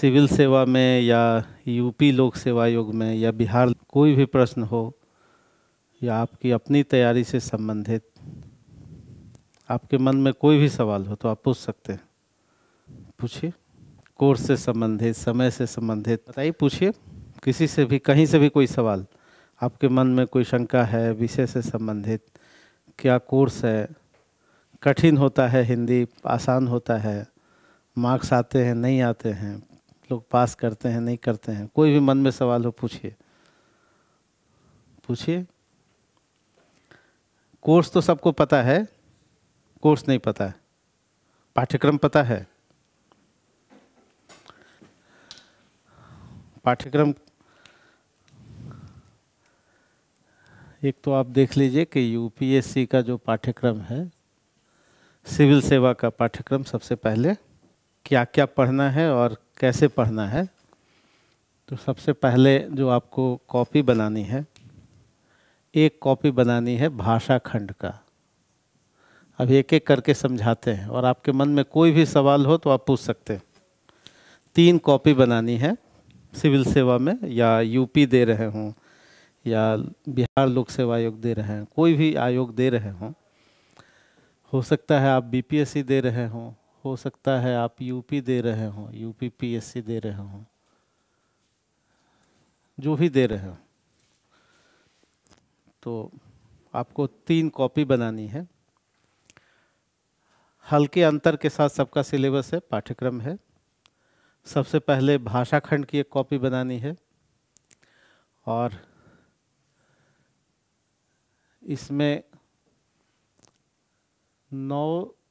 civil सेवा में या यूपी लोक सेवा आयोग में या बिहार कोई भी प्रश्न हो या आपकी अपनी तैयारी से संबंधित आपके मन में कोई भी सवाल हो तो आप पूछ सकते हैं पूछिए कोर्स से संबंधित समय से संबंधित बताइए पूछिए किसी से भी कहीं से भी कोई सवाल आपके मन में कोई शंका है विषय से संबंधित क्या कोर्स है कठिन होता है हिंदी आसान होता है मार्क्स आते हैं नहीं आते हैं लोग पास करते हैं नहीं करते हैं कोई भी मन में सवाल हो पूछिए पूछिए कोर्स तो सबको पता है कोर्स नहीं पता है पाठ्यक्रम पता है पाठ्यक्रम एक तो आप देख लीजिए कि यूपीएससी का जो पाठ्यक्रम है सिविल सेवा का पाठ्यक्रम सबसे पहले क्या क्या पढ़ना है और कैसे पढ़ना है तो सबसे पहले जो आपको कॉपी बनानी है एक कॉपी बनानी है भाषा खंड का अब एक एक करके समझाते हैं और आपके मन में कोई भी सवाल हो तो आप पूछ सकते हैं तीन कॉपी बनानी है सिविल सेवा में या यूपी दे रहे हों या बिहार लोक सेवा आयोग दे रहे हैं कोई भी आयोग दे रहे हों हो सकता है आप बीपीएससी दे रहे हों हो सकता है आप यूपी दे रहे हों यूपी पीएससी दे रहे हों जो भी दे रहे हो तो आपको तीन कॉपी बनानी है हल्के अंतर के साथ सबका सिलेबस है पाठ्यक्रम है सबसे पहले भाषा खंड की एक कॉपी बनानी है और इसमें नौ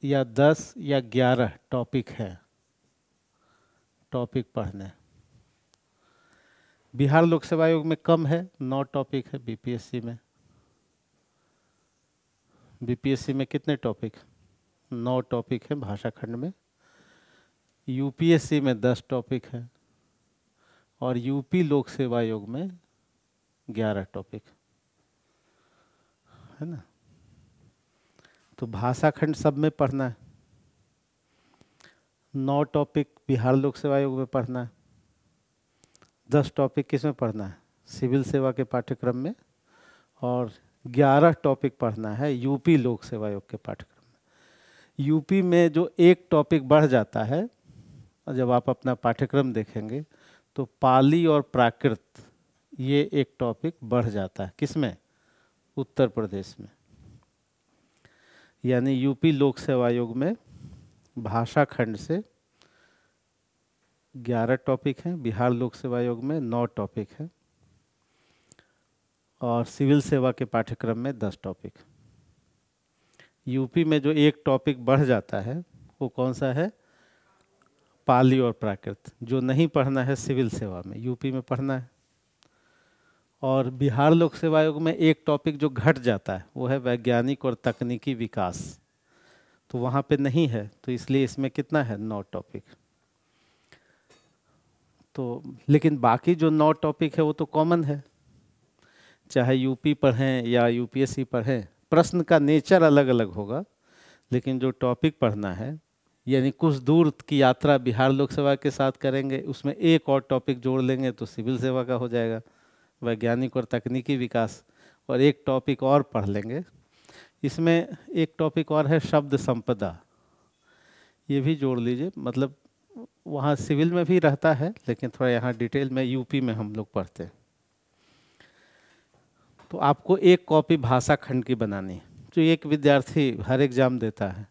या दस या ग्यारह टॉपिक है टॉपिक पढ़ने बिहार लोक सेवा आयोग में कम है नौ टॉपिक है बीपीएससी में बीपीएससी में कितने टॉपिक नौ टॉपिक है भाषाखंड में यूपीएससी में दस टॉपिक है और यूपी लोक सेवा आयोग में ग्यारह टॉपिक है ना तो भाषा खंड सब में पढ़ना है नौ टॉपिक बिहार लोक सेवा आयोग में पढ़ना है दस टॉपिक किस में पढ़ना है सिविल सेवा के पाठ्यक्रम में और ग्यारह टॉपिक पढ़ना है यूपी लोक सेवा आयोग के पाठ्यक्रम में यूपी में जो एक टॉपिक बढ़ जाता है जब आप अपना पाठ्यक्रम देखेंगे तो पाली और प्राकृत ये एक टॉपिक बढ़ जाता है किस में उत्तर प्रदेश में यानी यूपी लोक सेवा आयोग में भाषा खंड से 11 टॉपिक हैं बिहार लोक सेवा आयोग में 9 टॉपिक हैं और सिविल सेवा के पाठ्यक्रम में 10 टॉपिक यूपी में जो एक टॉपिक बढ़ जाता है वो कौन सा है पाली और प्राकृत जो नहीं पढ़ना है सिविल सेवा में यूपी में पढ़ना है और बिहार लोक सेवा आयोग में एक टॉपिक जो घट जाता है वो है वैज्ञानिक और तकनीकी विकास तो वहाँ पे नहीं है तो इसलिए इसमें कितना है नौ टॉपिक तो लेकिन बाकी जो नौ टॉपिक है वो तो कॉमन है चाहे यूपी पढ़ें या यूपीएससी पढ़ें प्रश्न का नेचर अलग अलग होगा लेकिन जो टॉपिक पढ़ना है यानी कुछ दूर की यात्रा बिहार लोक सेवा के साथ करेंगे उसमें एक और टॉपिक जोड़ लेंगे तो सिविल सेवा का हो जाएगा वैज्ञानिक और तकनीकी विकास और एक टॉपिक और पढ़ लेंगे इसमें एक टॉपिक और है शब्द संपदा ये भी जोड़ लीजिए मतलब वहाँ सिविल में भी रहता है लेकिन थोड़ा यहाँ डिटेल में यूपी में हम लोग पढ़ते हैं तो आपको एक कॉपी भाषा खंड की बनानी है जो एक विद्यार्थी हर एग्ज़ाम देता है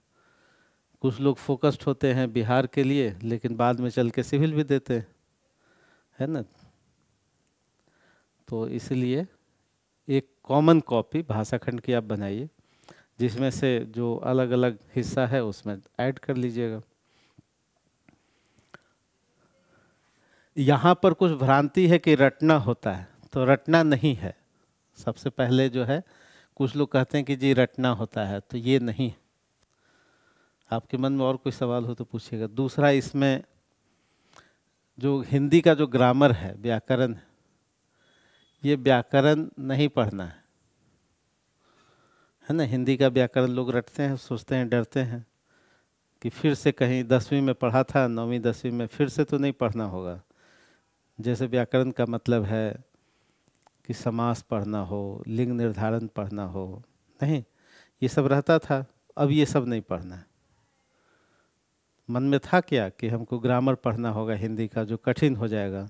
कुछ लोग फोकस्ड होते हैं बिहार के लिए लेकिन बाद में चल के सिविल भी देते हैं है ना तो इसलिए एक कॉमन कॉपी भाषाखंड की आप बनाइए जिसमें से जो अलग अलग हिस्सा है उसमें ऐड कर लीजिएगा यहाँ पर कुछ भ्रांति है कि रटना होता है तो रटना नहीं है सबसे पहले जो है कुछ लोग कहते हैं कि जी रटना होता है तो ये नहीं आपके मन में और कोई सवाल हो तो पूछिएगा दूसरा इसमें जो हिंदी का जो ग्रामर है व्याकरण है ये व्याकरण नहीं पढ़ना है है ना हिंदी का व्याकरण लोग रटते हैं सोचते हैं डरते हैं कि फिर से कहीं दसवीं में पढ़ा था नौवीं दसवीं में फिर से तो नहीं पढ़ना होगा जैसे व्याकरण का मतलब है कि समास पढ़ना हो लिंग निर्धारण पढ़ना हो नहीं ये सब रहता था अब ये सब नहीं पढ़ना है मन में था क्या कि हमको ग्रामर पढ़ना होगा हिंदी का जो कठिन हो जाएगा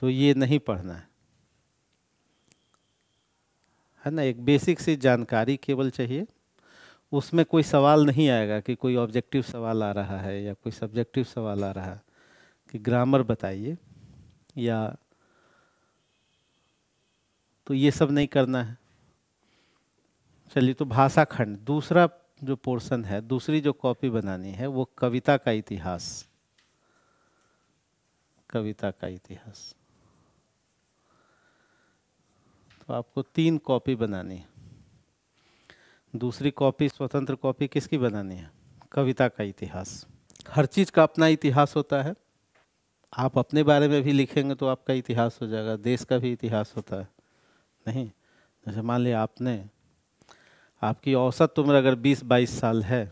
तो ये नहीं पढ़ना है है ना एक बेसिक सी जानकारी केवल चाहिए उसमें कोई सवाल नहीं आएगा कि कोई ऑब्जेक्टिव सवाल आ रहा है या कोई सब्जेक्टिव सवाल आ रहा है कि ग्रामर बताइए या तो ये सब नहीं करना है चलिए तो भाषा खंड दूसरा जो पोर्शन है दूसरी जो कॉपी बनानी है वो कविता का इतिहास कविता का इतिहास तो आपको तीन कॉपी बनानी है दूसरी कॉपी स्वतंत्र कॉपी किसकी बनानी है कविता का इतिहास हर चीज़ का अपना इतिहास होता है आप अपने बारे में भी लिखेंगे तो आपका इतिहास हो जाएगा देश का भी इतिहास होता है नहीं जैसे मान लिया आपने आपकी औसत उम्र अगर 20-22 साल है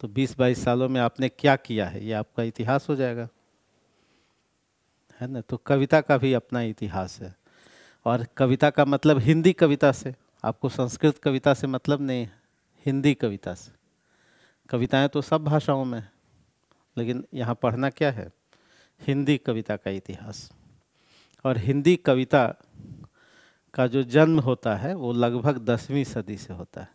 तो 20-22 सालों में आपने क्या किया है ये आपका इतिहास हो जाएगा है ना तो कविता का भी अपना इतिहास है और कविता का मतलब हिंदी कविता से आपको संस्कृत कविता से मतलब नहीं है हिंदी कविता से कविताएं तो सब भाषाओं में लेकिन यहाँ पढ़ना क्या है हिंदी कविता का इतिहास और हिंदी कविता का जो जन्म होता है वो लगभग दसवीं सदी से होता है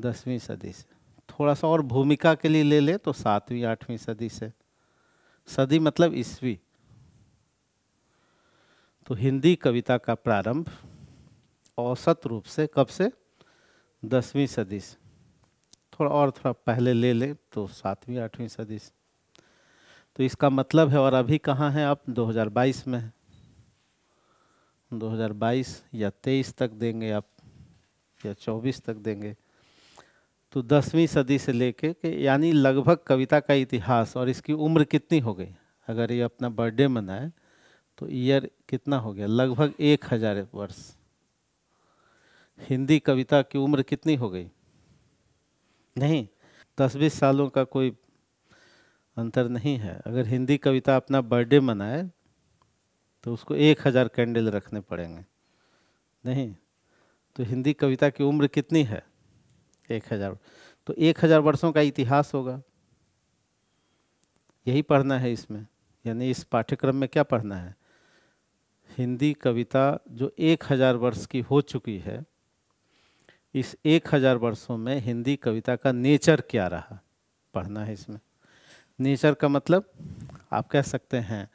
दसवीं सदी से थोड़ा सा और भूमिका के लिए ले लें तो सातवीं आठवीं सदी से सदी मतलब ईस्वी तो हिंदी कविता का प्रारंभ औसत रूप से कब से दसवीं सदी से थोड़ा और थोड़ा पहले ले लें तो सातवीं आठवीं सदी से तो इसका मतलब है और अभी कहाँ हैं आप 2022 में 2022 या 23 तक देंगे आप या 24 तक देंगे तो दसवीं सदी से लेके के यानी लगभग कविता का इतिहास और इसकी उम्र कितनी हो गई अगर ये अपना बर्थडे मनाए तो ईयर कितना हो गया लगभग एक हजार वर्ष हिंदी कविता की उम्र कितनी हो गई नहीं दस बीस सालों का कोई अंतर नहीं है अगर हिंदी कविता अपना बर्थडे मनाए तो उसको एक हज़ार कैंडल रखने पड़ेंगे नहीं तो हिंदी कविता की उम्र कितनी है एक हज़ार तो एक हज़ार वर्षों का इतिहास होगा यही पढ़ना है इसमें यानी इस पाठ्यक्रम में क्या पढ़ना है हिंदी कविता जो एक हज़ार वर्ष की हो चुकी है इस एक हज़ार वर्षों में हिंदी कविता का नेचर क्या रहा पढ़ना है इसमें नेचर का मतलब आप कह सकते हैं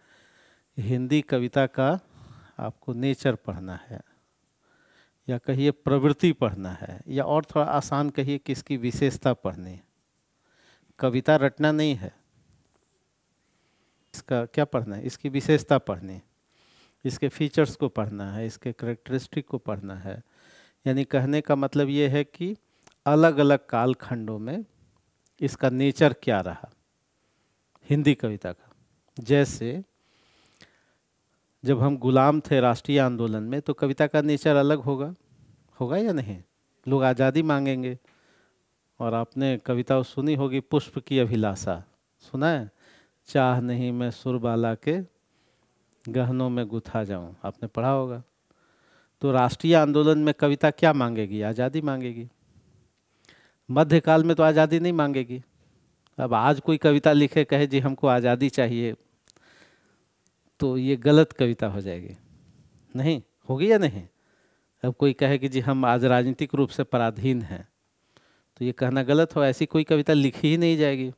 हिंदी कविता का आपको नेचर पढ़ना है या कहिए प्रवृत्ति पढ़ना है या और थोड़ा आसान कहिए किसकी विशेषता पढ़नी कविता रटना नहीं है इसका क्या पढ़ना है इसकी विशेषता पढ़नी है इसके फीचर्स को पढ़ना है इसके करेक्टरिस्टिक को पढ़ना है यानी कहने का मतलब ये है कि अलग अलग कालखंडों में इसका नेचर क्या रहा हिंदी कविता का जैसे जब हम गुलाम थे राष्ट्रीय आंदोलन में तो कविता का नेचर अलग होगा होगा या नहीं लोग आज़ादी मांगेंगे और आपने कविता सुनी होगी पुष्प की अभिलाषा सुना है चाह नहीं मैं सुरबाला के गहनों में गुथा जाऊं आपने पढ़ा होगा तो राष्ट्रीय आंदोलन में कविता क्या मांगेगी आज़ादी मांगेगी मध्यकाल में तो आज़ादी नहीं मांगेगी अब आज कोई कविता लिखे कहे जी हमको आज़ादी चाहिए तो ये गलत कविता हो जाएगी नहीं होगी या नहीं अब कोई कहे कि जी हम आज राजनीतिक रूप से पराधीन हैं तो ये कहना गलत हो ऐसी कोई कविता लिखी ही नहीं जाएगी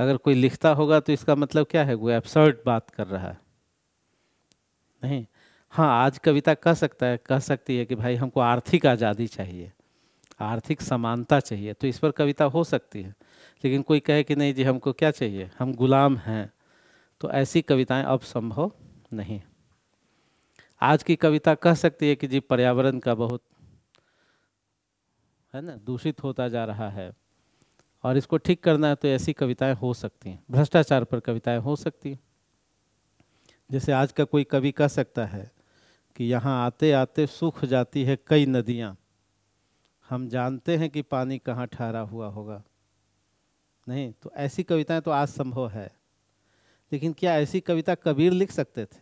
अगर कोई लिखता होगा तो इसका मतलब क्या है वो एब्सर्ड बात कर रहा है नहीं हाँ आज कविता कह सकता है कह सकती है कि भाई हमको आर्थिक आज़ादी चाहिए आर्थिक समानता चाहिए तो इस पर कविता हो सकती है लेकिन कोई कहे कि नहीं जी हमको क्या चाहिए हम गुलाम हैं तो ऐसी कविताएं अब संभव नहीं आज की कविता कह सकती है कि जी पर्यावरण का बहुत है ना दूषित होता जा रहा है और इसको ठीक करना है तो ऐसी कविताएं हो सकती हैं भ्रष्टाचार पर कविताएं हो सकती हैं जैसे आज का कोई कवि कह सकता है कि यहाँ आते आते सूख जाती है कई नदियाँ हम जानते हैं कि पानी कहाँ ठहरा हुआ होगा नहीं तो ऐसी कविताएं तो आज संभव है लेकिन क्या ऐसी कविता कबीर लिख सकते थे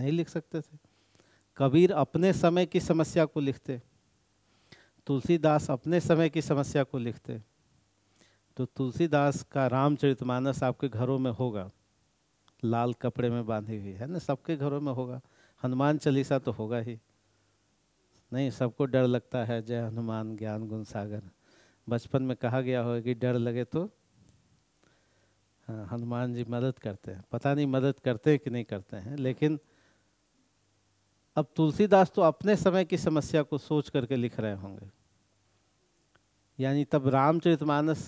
नहीं लिख सकते थे कबीर अपने समय की समस्या को लिखते तुलसीदास अपने समय की समस्या को लिखते तो तुलसीदास का रामचरितमानस आपके घरों में होगा लाल कपड़े में बांधी हुई है ना सबके घरों में होगा हनुमान चालीसा तो होगा ही नहीं सबको डर लगता है जय हनुमान ज्ञान गुण सागर बचपन में कहा गया हो कि डर लगे तो हाँ, हनुमान जी मदद करते हैं पता नहीं मदद करते हैं कि नहीं करते हैं लेकिन अब तुलसीदास तो अपने समय की समस्या को सोच करके लिख रहे होंगे यानी तब रामचरितमानस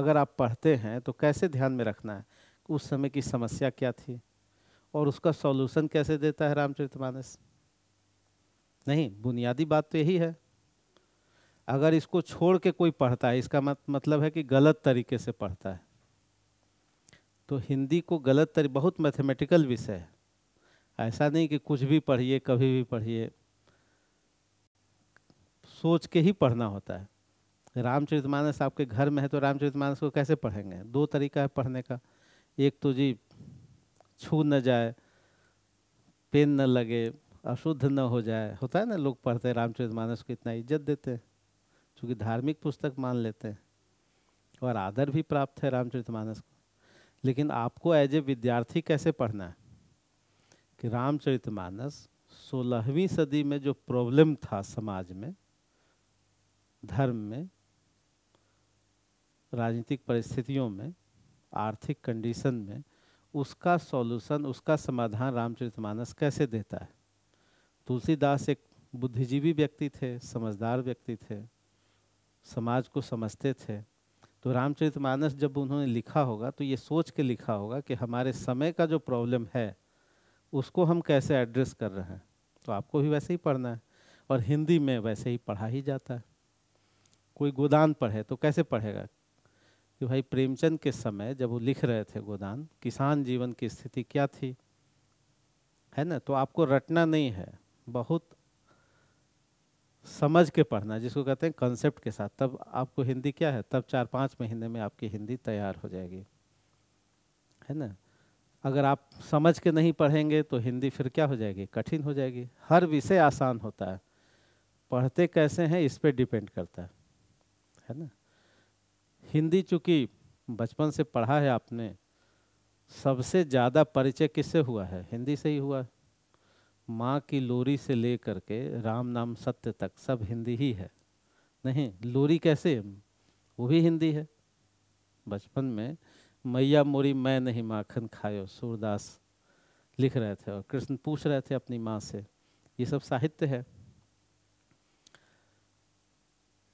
अगर आप पढ़ते हैं तो कैसे ध्यान में रखना है उस समय की समस्या क्या थी और उसका सॉल्यूशन कैसे देता है रामचरितमानस नहीं बुनियादी बात तो यही है अगर इसको छोड़ के कोई पढ़ता है इसका मत, मतलब है कि गलत तरीके से पढ़ता है तो हिंदी को गलत तरी बहुत मैथमेटिकल विषय है ऐसा नहीं कि कुछ भी पढ़िए कभी भी पढ़िए सोच के ही पढ़ना होता है रामचरितमानस आपके घर में है तो रामचरितमानस को कैसे पढ़ेंगे दो तरीका है पढ़ने का एक तो जी छू न जाए पेन न लगे अशुद्ध न हो जाए होता है ना लोग पढ़ते हैं रामचरित मानस को इतना इज्जत देते हैं चूँकि धार्मिक पुस्तक मान लेते हैं और आदर भी प्राप्त है रामचरित मानस को लेकिन आपको एज ए विद्यार्थी कैसे पढ़ना है कि रामचरित मानस सोलहवीं सदी में जो प्रॉब्लम था समाज में धर्म में राजनीतिक परिस्थितियों में आर्थिक कंडीशन में उसका सॉल्यूशन उसका समाधान रामचरितमानस कैसे देता है तुलसीदास एक बुद्धिजीवी व्यक्ति थे समझदार व्यक्ति थे समाज को समझते थे तो रामचरितमानस जब उन्होंने लिखा होगा तो ये सोच के लिखा होगा कि हमारे समय का जो प्रॉब्लम है उसको हम कैसे एड्रेस कर रहे हैं तो आपको भी वैसे ही पढ़ना है और हिंदी में वैसे ही पढ़ा ही जाता है कोई गोदान पढ़े तो कैसे पढ़ेगा कि भाई प्रेमचंद के समय जब वो लिख रहे थे गोदान किसान जीवन की स्थिति क्या थी है ना तो आपको रटना नहीं है बहुत समझ के पढ़ना जिसको कहते हैं कंसेप्ट के साथ तब आपको हिंदी क्या है तब चार पाँच महीने में आपकी हिंदी तैयार हो जाएगी है ना अगर आप समझ के नहीं पढ़ेंगे तो हिंदी फिर क्या हो जाएगी कठिन हो जाएगी हर विषय आसान होता है पढ़ते कैसे हैं इस पर डिपेंड करता है है ना हिंदी चूँकि बचपन से पढ़ा है आपने सबसे ज़्यादा परिचय किससे हुआ है हिंदी से ही हुआ है माँ की लोरी से ले करके राम नाम सत्य तक सब हिंदी ही है नहीं लोरी कैसे वो भी हिंदी है बचपन में मैया मोरी मैं नहीं माखन खायो सूरदास लिख रहे थे और कृष्ण पूछ रहे थे अपनी माँ से ये सब साहित्य है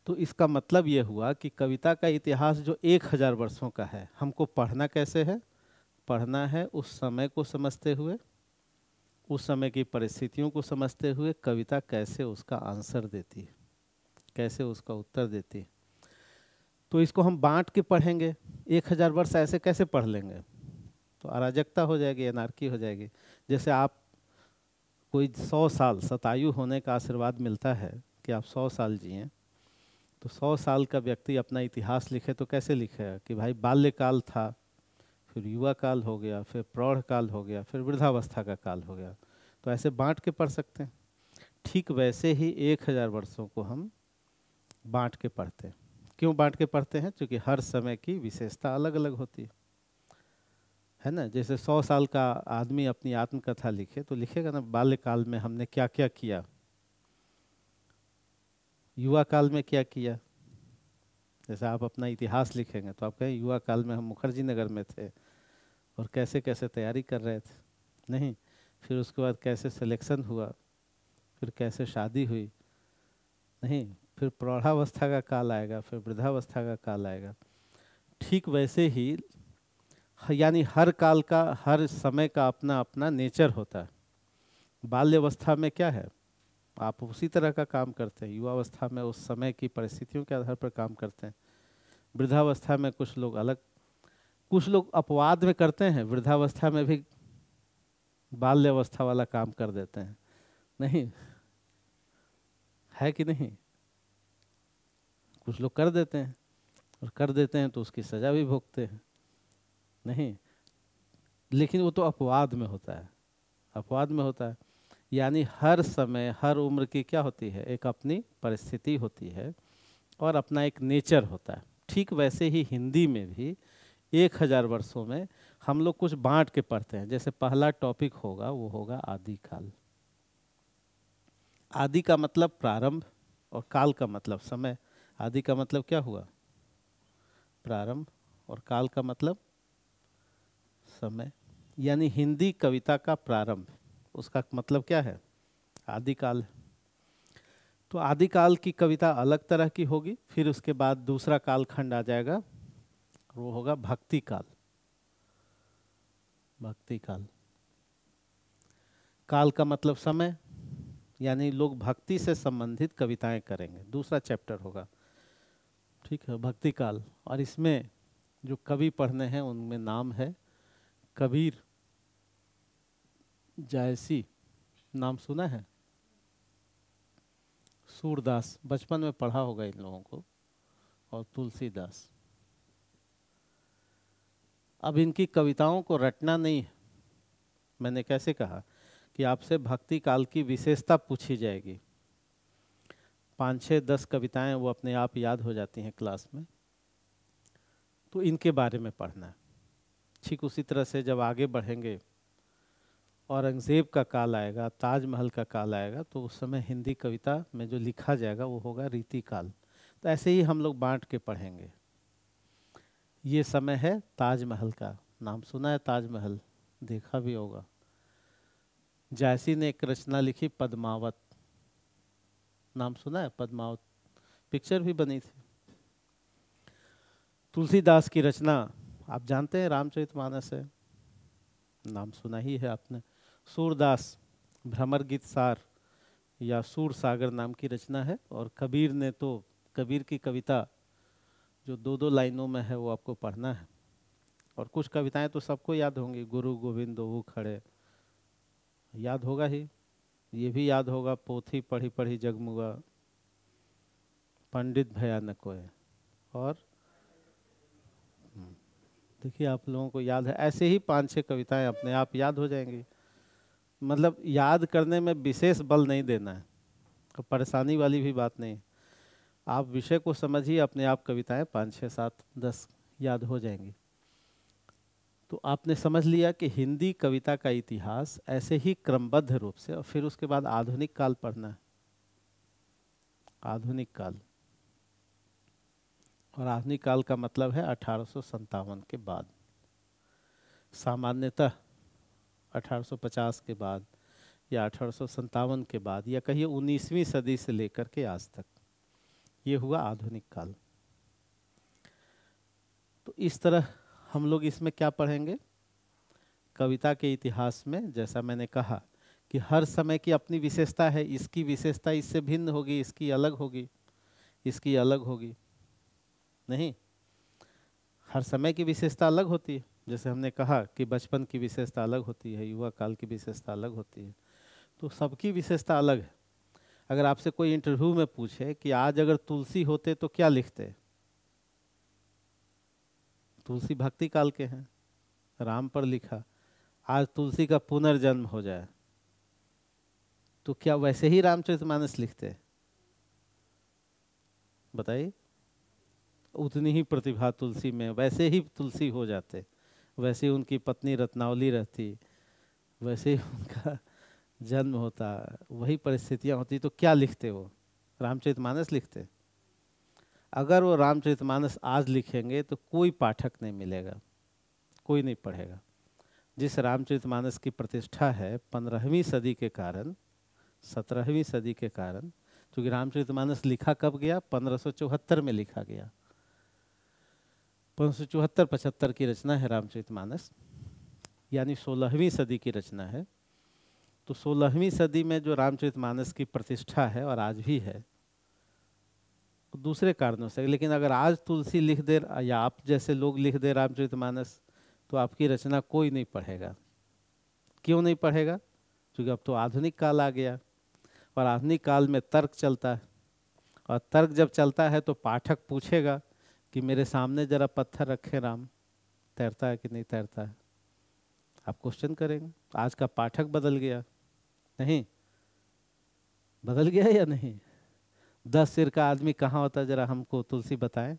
तो इसका मतलब ये हुआ कि कविता का इतिहास जो एक हज़ार वर्षों का है हमको पढ़ना कैसे है पढ़ना है उस समय को समझते हुए उस समय की परिस्थितियों को समझते हुए कविता कैसे उसका आंसर देती है कैसे उसका उत्तर देती है तो इसको हम बांट के पढ़ेंगे एक हज़ार वर्ष ऐसे कैसे पढ़ लेंगे तो अराजकता हो जाएगी एनार्की हो जाएगी जैसे आप कोई सौ साल सतायु होने का आशीर्वाद मिलता है कि आप सौ साल जिए तो सौ साल का व्यक्ति अपना इतिहास लिखे तो कैसे लिखेगा कि भाई बाल्यकाल था फिर युवा काल हो गया फिर प्रौढ़ काल हो गया फिर वृद्धावस्था का काल हो गया तो ऐसे बांट के पढ़ सकते हैं ठीक वैसे ही एक हज़ार वर्षों को हम बांट के पढ़ते हैं क्यों बांट के पढ़ते हैं क्योंकि हर समय की विशेषता अलग अलग होती है है ना जैसे सौ साल का आदमी अपनी आत्मकथा लिखे तो लिखेगा ना बाल्यकाल में हमने क्या क्या किया युवा काल में क्या किया जैसे आप अपना इतिहास लिखेंगे तो आप कहें युवा काल में हम मुखर्जी नगर में थे और कैसे कैसे तैयारी कर रहे थे नहीं फिर उसके बाद कैसे सिलेक्शन हुआ फिर कैसे शादी हुई नहीं फिर प्रौढ़ावस्था का काल आएगा फिर वृद्धावस्था का काल आएगा ठीक वैसे ही यानी हर काल का हर समय का अपना अपना नेचर होता है बाल्यवस्था में क्या है आप उसी तरह का काम करते हैं युवावस्था में उस समय की परिस्थितियों के आधार पर काम करते हैं वृद्धावस्था में कुछ लोग अलग कुछ लोग अपवाद में करते हैं वृद्धावस्था में भी बाल्यावस्था वाला काम कर देते हैं नहीं है कि नहीं कुछ लोग कर देते हैं और कर देते हैं तो उसकी सज़ा भी भोगते हैं नहीं लेकिन वो तो अपवाद में होता है अपवाद में होता है यानी हर समय हर उम्र की क्या होती है एक अपनी परिस्थिति होती है और अपना एक नेचर होता है ठीक वैसे ही हिंदी में भी एक हज़ार वर्षों में हम लोग कुछ बांट के पढ़ते हैं जैसे पहला टॉपिक होगा वो होगा आदिकाल आदि का मतलब प्रारंभ और काल का मतलब समय आदि का मतलब क्या हुआ प्रारंभ और काल का मतलब समय यानी हिंदी कविता का प्रारंभ उसका मतलब क्या है आदिकाल तो आदिकाल की कविता अलग तरह की होगी फिर उसके बाद दूसरा कालखंड आ जाएगा वो होगा भक्ति काल भक्ति काल काल का मतलब समय यानी लोग भक्ति से संबंधित कविताएं करेंगे दूसरा चैप्टर होगा ठीक है भक्ति काल और इसमें जो कवि पढ़ने हैं उनमें नाम है कबीर जायसी नाम सुना है सूरदास बचपन में पढ़ा होगा इन लोगों को और तुलसीदास अब इनकी कविताओं को रटना नहीं है मैंने कैसे कहा कि आपसे भक्ति काल की विशेषता पूछी जाएगी पाँच छः दस कविताएं वो अपने आप याद हो जाती हैं क्लास में तो इनके बारे में पढ़ना है ठीक उसी तरह से जब आगे बढ़ेंगे औरंगज़ेब का काल आएगा ताजमहल का काल आएगा तो उस समय हिंदी कविता में जो लिखा जाएगा वो होगा रीति काल तो ऐसे ही हम लोग बांट के पढ़ेंगे ये समय है ताजमहल का नाम सुना है ताजमहल देखा भी होगा जायसी ने एक रचना लिखी पद्मावत नाम सुना है पद्मावत पिक्चर भी बनी थी तुलसीदास की रचना आप जानते हैं रामचरितमानस है नाम सुना ही है आपने सूरदास भ्रमर गीत सार या सूर सागर नाम की रचना है और कबीर ने तो कबीर की कविता जो दो दो लाइनों में है वो आपको पढ़ना है और कुछ कविताएं तो सबको याद होंगी गुरु गोविंद वो खड़े याद होगा ही ये भी याद होगा पोथी पढ़ी पढ़ी जगमुगा पंडित भयानक है और हम्म, देखिए आप लोगों को याद है ऐसे ही पांच छह कविताएं अपने आप याद हो जाएंगी मतलब याद करने में विशेष बल नहीं देना है परेशानी वाली भी बात नहीं आप विषय को समझिए अपने आप कविताएं पाँच छः सात दस याद हो जाएंगी तो आपने समझ लिया कि हिंदी कविता का इतिहास ऐसे ही क्रमबद्ध रूप से और फिर उसके बाद आधुनिक काल पढ़ना है आधुनिक काल और आधुनिक काल का मतलब है अठारह के बाद सामान्यतः 1850 के बाद या अठारह के बाद या कहिए 19वीं सदी से लेकर के आज तक ये हुआ आधुनिक काल तो इस तरह हम लोग इसमें क्या पढ़ेंगे कविता के इतिहास में जैसा मैंने कहा कि हर समय की अपनी विशेषता है इसकी विशेषता इससे भिन्न होगी इसकी अलग होगी इसकी अलग होगी नहीं हर समय की विशेषता अलग होती है जैसे हमने कहा कि बचपन की विशेषता अलग होती है युवा काल की विशेषता अलग होती है तो सबकी विशेषता अलग है अगर आपसे कोई इंटरव्यू में पूछे कि आज अगर तुलसी होते तो क्या लिखते तुलसी भक्ति काल के हैं राम पर लिखा आज तुलसी का पुनर्जन्म हो जाए तो क्या वैसे ही रामचरितमानस लिखते बताइए उतनी ही प्रतिभा तुलसी में वैसे ही तुलसी हो जाते वैसे उनकी पत्नी रत्नावली रहती वैसे ही उनका जन्म होता वही परिस्थितियाँ होती तो क्या लिखते वो रामचरित मानस लिखते अगर वो रामचरित मानस आज लिखेंगे तो कोई पाठक नहीं मिलेगा कोई नहीं पढ़ेगा जिस रामचरित मानस की प्रतिष्ठा है पंद्रहवीं सदी के कारण सत्रहवीं सदी के कारण क्योंकि रामचरित मानस लिखा कब गया पंद्रह में लिखा गया पंद्रह सौ चौहत्तर पचहत्तर की रचना है रामचरित मानस यानी सोलहवीं सदी की रचना है तो सोलहवीं सदी में जो रामचरित मानस की प्रतिष्ठा है और आज भी है दूसरे कारणों से लेकिन अगर आज तुलसी लिख दे या आप जैसे लोग लिख दे रामचरित मानस तो आपकी रचना कोई नहीं पढ़ेगा क्यों नहीं पढ़ेगा क्योंकि अब तो आधुनिक काल आ गया और आधुनिक काल में तर्क चलता है और तर्क जब चलता है तो पाठक पूछेगा कि मेरे सामने ज़रा पत्थर रखे राम तैरता है कि नहीं तैरता है आप क्वेश्चन करेंगे आज का पाठक बदल गया नहीं बदल गया या नहीं दस सिर का आदमी कहाँ होता जरा हमको तुलसी बताएं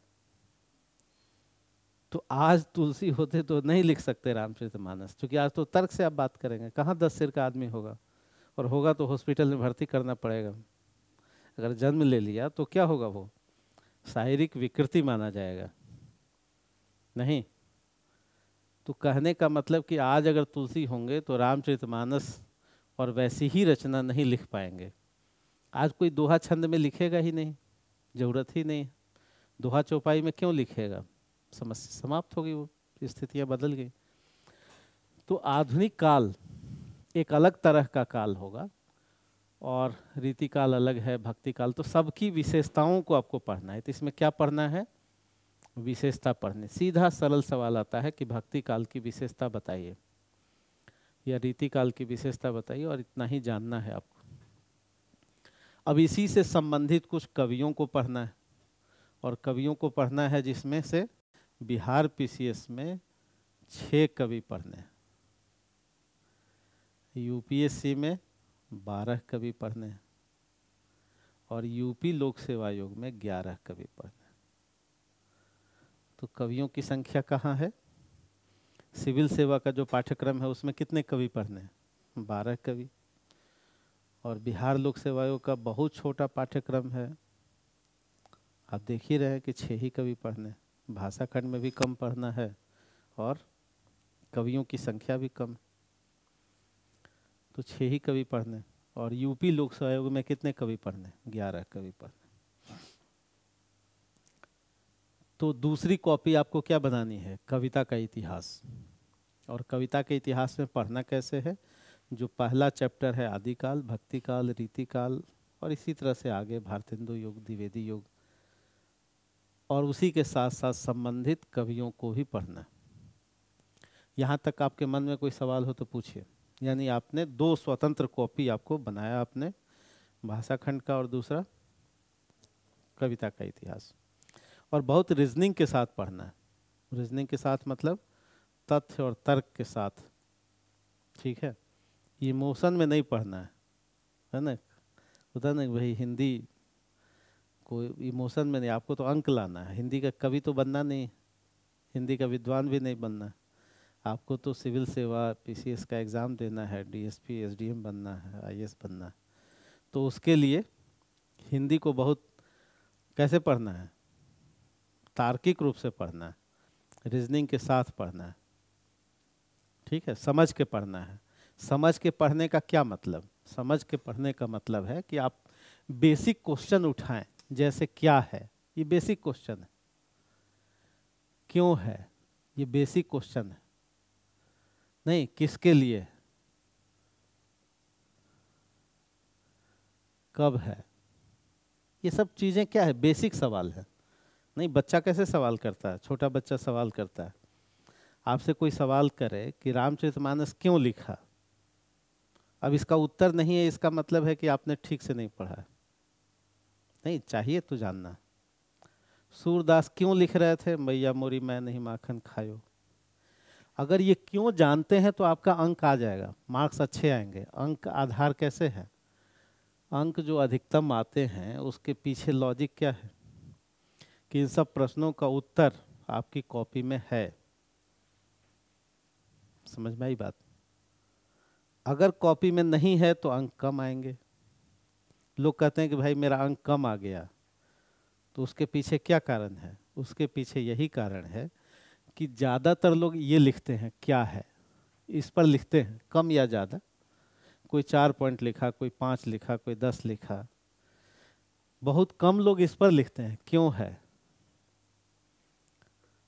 तो आज तुलसी होते तो नहीं लिख सकते रामचरित मानस क्योंकि आज तो तर्क से आप बात करेंगे कहाँ दस सिर का आदमी होगा और होगा तो हॉस्पिटल में भर्ती करना पड़ेगा अगर जन्म ले लिया तो क्या होगा वो शारीरिक विकृति माना जाएगा नहीं तो कहने का मतलब कि आज अगर तुलसी होंगे तो रामचरितमानस और वैसी ही रचना नहीं लिख पाएंगे आज कोई दोहा छंद में लिखेगा ही नहीं ज़रूरत ही नहीं दोहा चौपाई में क्यों लिखेगा समस्या समाप्त होगी वो स्थितियाँ बदल गई तो आधुनिक काल एक अलग तरह का काल होगा और रीति काल अलग है भक्ति काल तो सबकी विशेषताओं को आपको पढ़ना है तो इसमें क्या पढ़ना है विशेषता पढ़ने सीधा सरल सवाल आता है कि भक्ति काल की विशेषता बताइए या रीति काल की विशेषता बताइए और इतना ही जानना है आपको अब इसी से संबंधित कुछ कवियों को पढ़ना है और कवियों को पढ़ना है जिसमें से बिहार पी में छः कवि पढ़ने यूपीएससी में बारह कवि पढ़ने और यूपी लोक सेवा आयोग में ग्यारह कवि पढ़ने तो कवियों की संख्या कहाँ है सिविल सेवा का जो पाठ्यक्रम है उसमें कितने कवि पढ़ने हैं बारह कवि और बिहार लोक सेवा आयोग का बहुत छोटा पाठ्यक्रम है आप देख ही रहे हैं कि छः ही कवि पढ़ने भाषाखंड में भी कम पढ़ना है और कवियों की संख्या भी कम है तो छः ही कवि पढ़ने और यूपी लोक सहयोग में कितने कवि पढ़ने ग्यारह कवि पढ़ने तो दूसरी कॉपी आपको क्या बनानी है कविता का इतिहास और कविता के इतिहास में पढ़ना कैसे है जो पहला चैप्टर है आदिकाल भक्तिकाल रीतिकाल और इसी तरह से आगे भारतेंदु योग द्विवेदी योग और उसी के साथ साथ संबंधित कवियों को भी पढ़ना यहाँ तक आपके मन में कोई सवाल हो तो पूछिए यानी आपने दो स्वतंत्र कॉपी आपको बनाया आपने भाषा खंड का और दूसरा कविता का इतिहास और बहुत रीजनिंग के साथ पढ़ना है रीजनिंग के साथ मतलब तथ्य और तर्क के साथ ठीक है इमोशन में नहीं पढ़ना है है ना होता ना भाई हिंदी को इमोशन में नहीं आपको तो अंक लाना है हिंदी का कवि तो बनना नहीं हिंदी का विद्वान भी नहीं बनना है आपको तो सिविल सेवा पीसीएस का एग्ज़ाम देना है डीएसपी एसडीएम बनना है आई बनना है तो उसके लिए हिंदी को बहुत कैसे पढ़ना है तार्किक रूप से पढ़ना है रीजनिंग के साथ पढ़ना है ठीक है समझ के पढ़ना है समझ के पढ़ने का क्या मतलब समझ के पढ़ने का मतलब है कि आप बेसिक क्वेश्चन उठाएं जैसे क्या है ये बेसिक क्वेश्चन है क्यों है ये बेसिक क्वेश्चन है नहीं किसके लिए कब है ये सब चीज़ें क्या है बेसिक सवाल है नहीं बच्चा कैसे सवाल करता है छोटा बच्चा सवाल करता है आपसे कोई सवाल करे कि रामचरितमानस क्यों लिखा अब इसका उत्तर नहीं है इसका मतलब है कि आपने ठीक से नहीं पढ़ा नहीं चाहिए तो जानना सूरदास क्यों लिख रहे थे मैया मोरी मैं नहीं माखन खायो अगर ये क्यों जानते हैं तो आपका अंक आ जाएगा मार्क्स अच्छे आएंगे अंक आधार कैसे है अंक जो अधिकतम आते हैं उसके पीछे लॉजिक क्या है कि इन सब प्रश्नों का उत्तर आपकी कॉपी में है समझ में आई बात अगर कॉपी में नहीं है तो अंक कम आएंगे लोग कहते हैं कि भाई मेरा अंक कम आ गया तो उसके पीछे क्या कारण है उसके पीछे यही कारण है कि ज़्यादातर लोग ये लिखते हैं क्या है इस पर लिखते हैं कम या ज़्यादा कोई चार पॉइंट लिखा कोई पाँच लिखा कोई दस लिखा बहुत कम लोग इस पर लिखते हैं क्यों है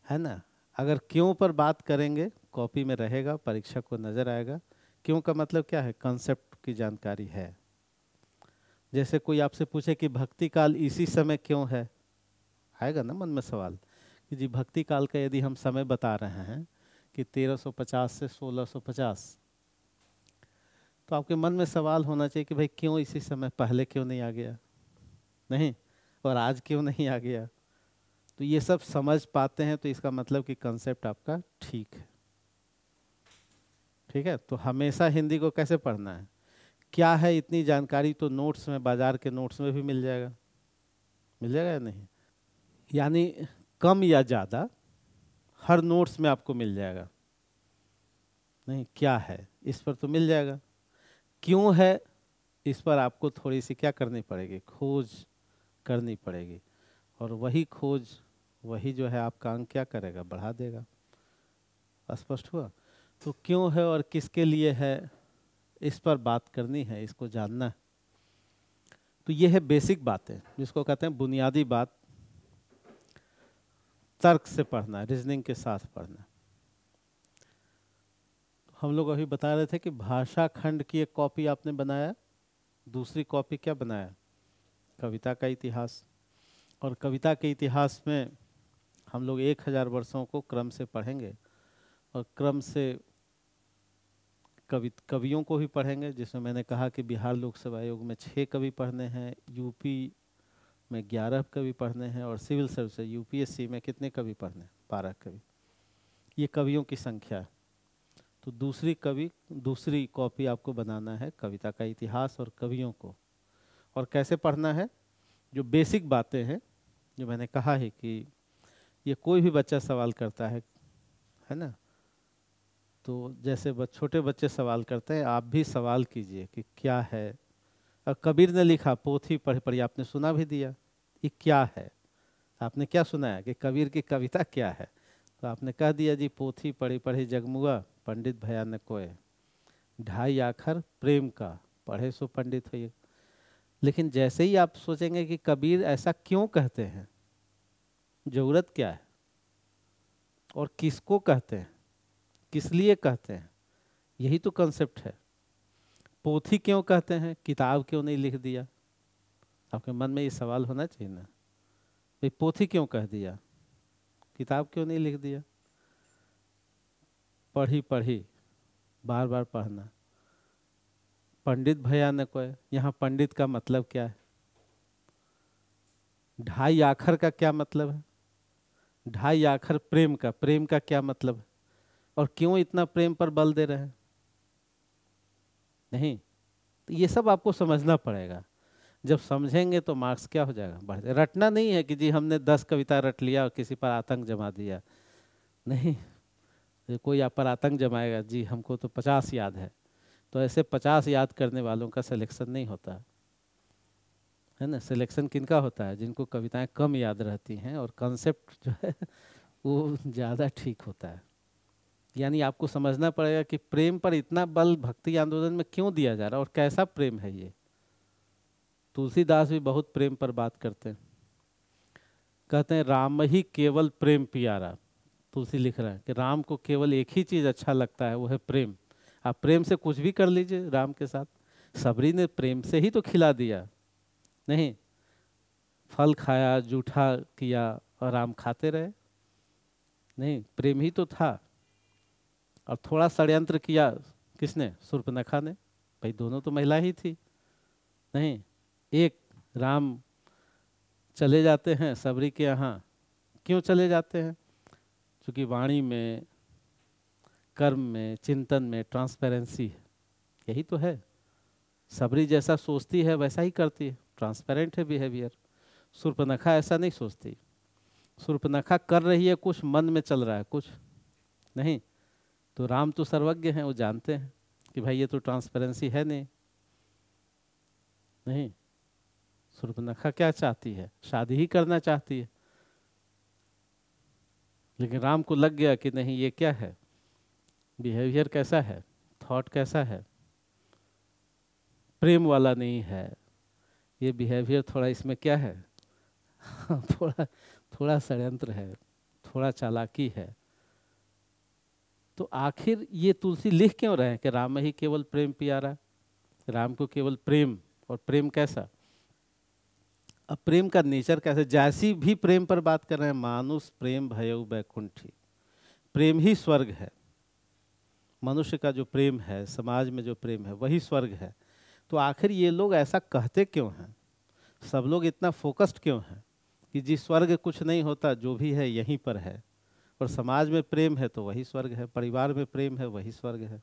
है ना अगर क्यों पर बात करेंगे कॉपी में रहेगा परीक्षा को नज़र आएगा क्यों का मतलब क्या है कंसेप्ट की जानकारी है जैसे कोई आपसे पूछे कि भक्ति काल इसी समय क्यों है आएगा ना मन में सवाल जी भक्ति काल का यदि हम समय बता रहे हैं कि 1350 से 1650 तो आपके मन में सवाल होना चाहिए कि भाई क्यों इसी समय पहले क्यों नहीं आ गया नहीं और आज क्यों नहीं आ गया तो ये सब समझ पाते हैं तो इसका मतलब कि कंसेप्ट आपका ठीक है ठीक है तो हमेशा हिंदी को कैसे पढ़ना है क्या है इतनी जानकारी तो नोट्स में बाजार के नोट्स में भी मिल जाएगा मिल जाएगा या नहीं यानी कम या ज़्यादा हर नोट्स में आपको मिल जाएगा नहीं क्या है इस पर तो मिल जाएगा क्यों है इस पर आपको थोड़ी सी क्या करनी पड़ेगी खोज करनी पड़ेगी और वही खोज वही जो है आपका अंक क्या करेगा बढ़ा देगा स्पष्ट हुआ तो क्यों है और किसके लिए है इस पर बात करनी है इसको जानना है तो ये है बेसिक बातें जिसको कहते हैं बुनियादी बात तर्क से पढ़ना है रीजनिंग के साथ पढ़ना हम लोग अभी बता रहे थे कि भाषा खंड की एक कॉपी आपने बनाया दूसरी कॉपी क्या बनाया कविता का इतिहास और कविता के इतिहास में हम लोग एक हज़ार वर्षों को क्रम से पढ़ेंगे और क्रम से कवि कवियों को भी पढ़ेंगे जिसमें मैंने कहा कि बिहार लोकसभा आयोग में छः कवि पढ़ने हैं यूपी में ग्यारह कवि पढ़ने हैं और सिविल सर्विस यूपीएससी में कितने कवि पढ़ने हैं बारह कवि ये कवियों की संख्या है तो दूसरी कवि दूसरी कॉपी आपको बनाना है कविता का इतिहास और कवियों को और कैसे पढ़ना है जो बेसिक बातें हैं जो मैंने कहा है कि ये कोई भी बच्चा सवाल करता है है ना तो जैसे छोटे बच्चे सवाल करते हैं आप भी सवाल कीजिए कि क्या है कबीर ने लिखा पोथी पढ़ पढ़ी आपने सुना भी दिया ये क्या है आपने क्या सुनाया कि कबीर की कविता क्या है तो आपने कह दिया जी पोथी पढ़ी पढ़ी जगमुआ पंडित भया ने कोय ढाई आखर प्रेम का पढ़े सो पंडित हो लेकिन जैसे ही आप सोचेंगे कि कबीर ऐसा क्यों कहते हैं ज़रूरत क्या है और किसको कहते हैं किस लिए कहते हैं यही तो कंसेप्ट है पोथी क्यों कहते हैं किताब क्यों नहीं लिख दिया आपके मन में ये सवाल होना चाहिए ना भाई पोथी क्यों कह दिया किताब क्यों नहीं लिख दिया पढ़ी पढ़ी बार बार पढ़ना पंडित भैया ने कोई यहाँ पंडित का मतलब क्या है ढाई आखर का क्या मतलब है ढाई आखर प्रेम का प्रेम का क्या मतलब है और क्यों इतना प्रेम पर बल दे रहे हैं नहीं तो ये सब आपको समझना पड़ेगा जब समझेंगे तो मार्क्स क्या हो जाएगा बढ़ जाएगा रटना नहीं है कि जी हमने दस कविता रट लिया और किसी पर आतंक जमा दिया नहीं कोई आप पर आतंक जमाएगा जी हमको तो पचास याद है तो ऐसे पचास याद करने वालों का सिलेक्शन नहीं होता है ना सिलेक्शन किनका होता है जिनको कविताएं कम याद रहती हैं और कंसेप्ट जो है वो ज़्यादा ठीक होता है यानी आपको समझना पड़ेगा कि प्रेम पर इतना बल भक्ति आंदोलन में क्यों दिया जा रहा है और कैसा प्रेम है ये तुलसीदास भी बहुत प्रेम पर बात करते हैं कहते हैं राम ही केवल प्रेम प्यारा तुलसी लिख रहा है कि राम को केवल एक ही चीज़ अच्छा लगता है वो है प्रेम आप प्रेम से कुछ भी कर लीजिए राम के साथ सबरी ने प्रेम से ही तो खिला दिया नहीं फल खाया जूठा किया और राम खाते रहे नहीं प्रेम ही तो था और थोड़ा षडयंत्र किया किसने सूर्पनखा ने भाई दोनों तो महिला ही थी नहीं एक राम चले जाते हैं सबरी के यहाँ क्यों चले जाते हैं क्योंकि वाणी में कर्म में चिंतन में ट्रांसपेरेंसी है यही तो है सबरी जैसा सोचती है वैसा ही करती है ट्रांसपेरेंट है बिहेवियर सुर्पनखा ऐसा नहीं सोचती सुर्पनखा कर रही है कुछ मन में चल रहा है कुछ नहीं तो राम तो सर्वज्ञ हैं वो जानते हैं कि भाई ये तो ट्रांसपेरेंसी है नहीं नहीं सुर्पनखा क्या चाहती है शादी ही करना चाहती है लेकिन राम को लग गया कि नहीं ये क्या है बिहेवियर कैसा है थॉट कैसा है प्रेम वाला नहीं है ये बिहेवियर थोड़ा इसमें क्या है थोड़ा थोड़ा षडयंत्र है थोड़ा चालाकी है तो आखिर ये तुलसी लिख क्यों रहे हैं कि राम ही केवल प्रेम प्यारा राम को केवल प्रेम और प्रेम कैसा अब प्रेम का नेचर कैसा जैसी भी प्रेम पर बात कर रहे हैं मानुष प्रेम भय बैकुंठी प्रेम ही स्वर्ग है मनुष्य का जो प्रेम है समाज में जो प्रेम है वही स्वर्ग है तो आखिर ये लोग ऐसा कहते क्यों हैं सब लोग इतना फोकस्ड क्यों हैं कि जी स्वर्ग कुछ नहीं होता जो भी है यहीं पर है और समाज में प्रेम है तो वही स्वर्ग है परिवार में प्रेम है वही स्वर्ग है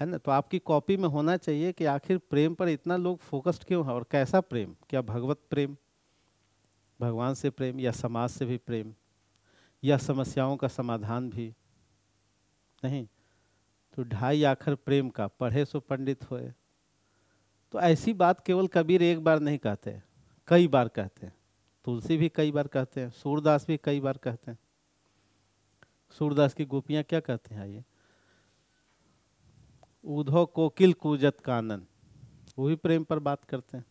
है ना तो आपकी कॉपी में होना चाहिए कि आखिर प्रेम पर इतना लोग फोकस्ड क्यों है और कैसा प्रेम क्या भगवत प्रेम भगवान से प्रेम या समाज से भी प्रेम या समस्याओं का समाधान भी नहीं तो ढाई आखर प्रेम का पढ़े सो पंडित होए तो ऐसी बात केवल कबीर एक बार नहीं कहते कई बार कहते हैं तुलसी भी कई बार कहते हैं सूरदास भी कई बार कहते हैं सूरदास की गोपियां क्या कहते हैं आइए उधो कोकिल कुजत कानन वो भी प्रेम पर बात करते हैं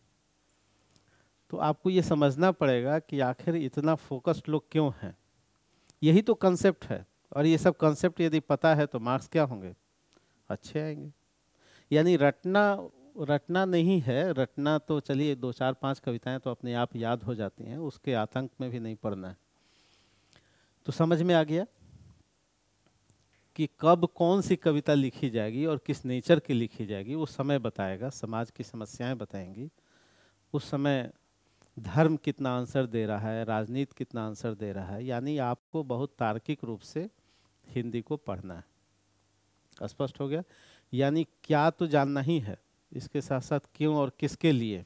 तो आपको ये समझना पड़ेगा कि आखिर इतना फोकस्ड लोग क्यों हैं यही तो कंसेप्ट है और ये सब कंसेप्ट यदि पता है तो मार्क्स क्या होंगे अच्छे आएंगे यानी रटना रटना नहीं है रटना तो चलिए दो चार पांच कविताएं तो अपने आप याद हो जाती हैं उसके आतंक में भी नहीं पड़ना है तो समझ में आ गया कि कब कौन सी कविता लिखी जाएगी और किस नेचर की लिखी जाएगी वो समय बताएगा समाज की समस्याएं बताएंगी उस समय धर्म कितना आंसर दे रहा है राजनीति कितना आंसर दे रहा है यानी आपको बहुत तार्किक रूप से हिंदी को पढ़ना है स्पष्ट हो गया यानी क्या तो जानना ही है इसके साथ साथ क्यों और किसके लिए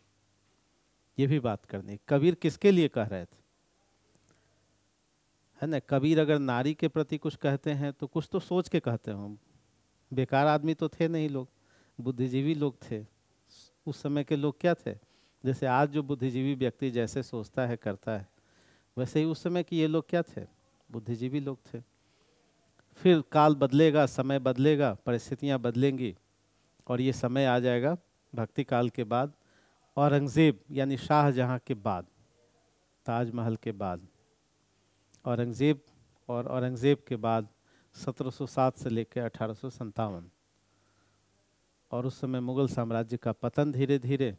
ये भी बात करनी कबीर किसके लिए कह रहे थे है ना कबीर अगर नारी के प्रति कुछ कहते हैं तो कुछ तो सोच के कहते हों बेकार आदमी तो थे नहीं लोग बुद्धिजीवी लोग थे उस समय के लोग क्या थे जैसे आज जो बुद्धिजीवी व्यक्ति जैसे सोचता है करता है वैसे ही उस समय के ये लोग क्या थे बुद्धिजीवी लोग थे फिर काल बदलेगा समय बदलेगा परिस्थितियाँ बदलेंगी और ये समय आ जाएगा भक्ति काल के बाद औरंगज़ेब यानी शाहजहाँ के बाद ताजमहल के बाद औरंगज़ेब और औरंगज़ेब के बाद 1707 से लेकर अठारह और उस समय मुग़ल साम्राज्य का पतन धीरे धीरे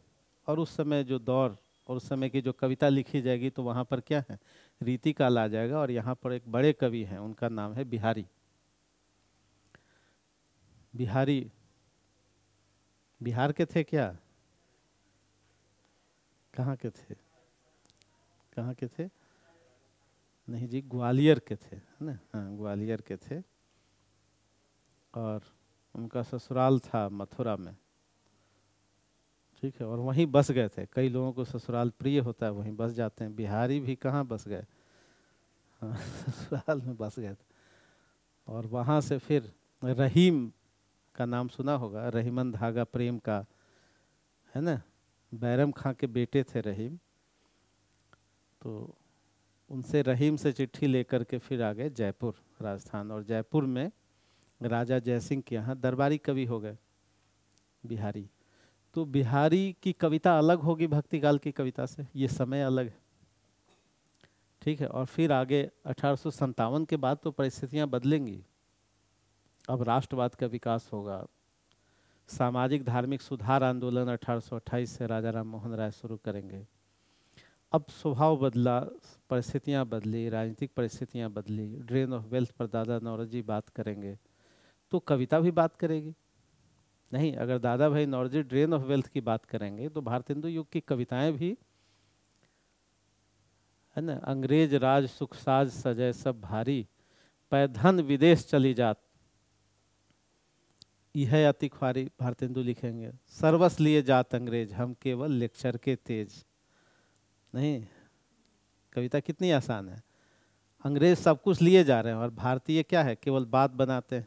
और उस समय जो दौर और उस समय की जो कविता लिखी जाएगी तो वहाँ पर क्या है रीति काल आ जाएगा और यहाँ पर एक बड़े कवि हैं उनका नाम है बिहारी बिहारी बिहार के थे क्या कहाँ के थे कहाँ के थे नहीं जी ग्वालियर के थे है ना हाँ ग्वालियर के थे और उनका ससुराल था मथुरा में ठीक है और वहीं बस गए थे कई लोगों को ससुराल प्रिय होता है वहीं बस जाते हैं बिहारी भी कहाँ बस गए हाँ ससुराल में बस गए थे और वहाँ से फिर रहीम का नाम सुना होगा रहीमन धागा प्रेम का है ना बैरम खां के बेटे थे रहीम तो उनसे रहीम से चिट्ठी लेकर के फिर आ गए जयपुर राजस्थान और जयपुर में राजा जयसिंह के यहाँ दरबारी कवि हो गए बिहारी तो बिहारी की कविता अलग होगी भक्ति काल की कविता से ये समय अलग है ठीक है और फिर आगे अठारह के बाद तो परिस्थितियाँ बदलेंगी अब राष्ट्रवाद का विकास होगा सामाजिक धार्मिक सुधार आंदोलन अठारह से राजा राम मोहन राय शुरू करेंगे अब स्वभाव बदला परिस्थितियाँ बदली राजनीतिक परिस्थितियाँ बदली ड्रेन ऑफ वेल्थ पर दादा नौरजी बात करेंगे तो कविता भी बात करेगी नहीं अगर दादा भाई नौरजी ड्रेन ऑफ वेल्थ की बात करेंगे तो भारत हिंदू युग की कविताएं भी है ना अंग्रेज राज सुख साज सजय सब भारी पैधन विदेश चली जात यह अति ख्वारी भारतेंदु लिखेंगे सर्वस लिए जात अंग्रेज हम केवल लेक्चर के तेज नहीं कविता कितनी आसान है अंग्रेज सब कुछ लिए जा रहे हैं और भारतीय क्या है केवल बात बनाते हैं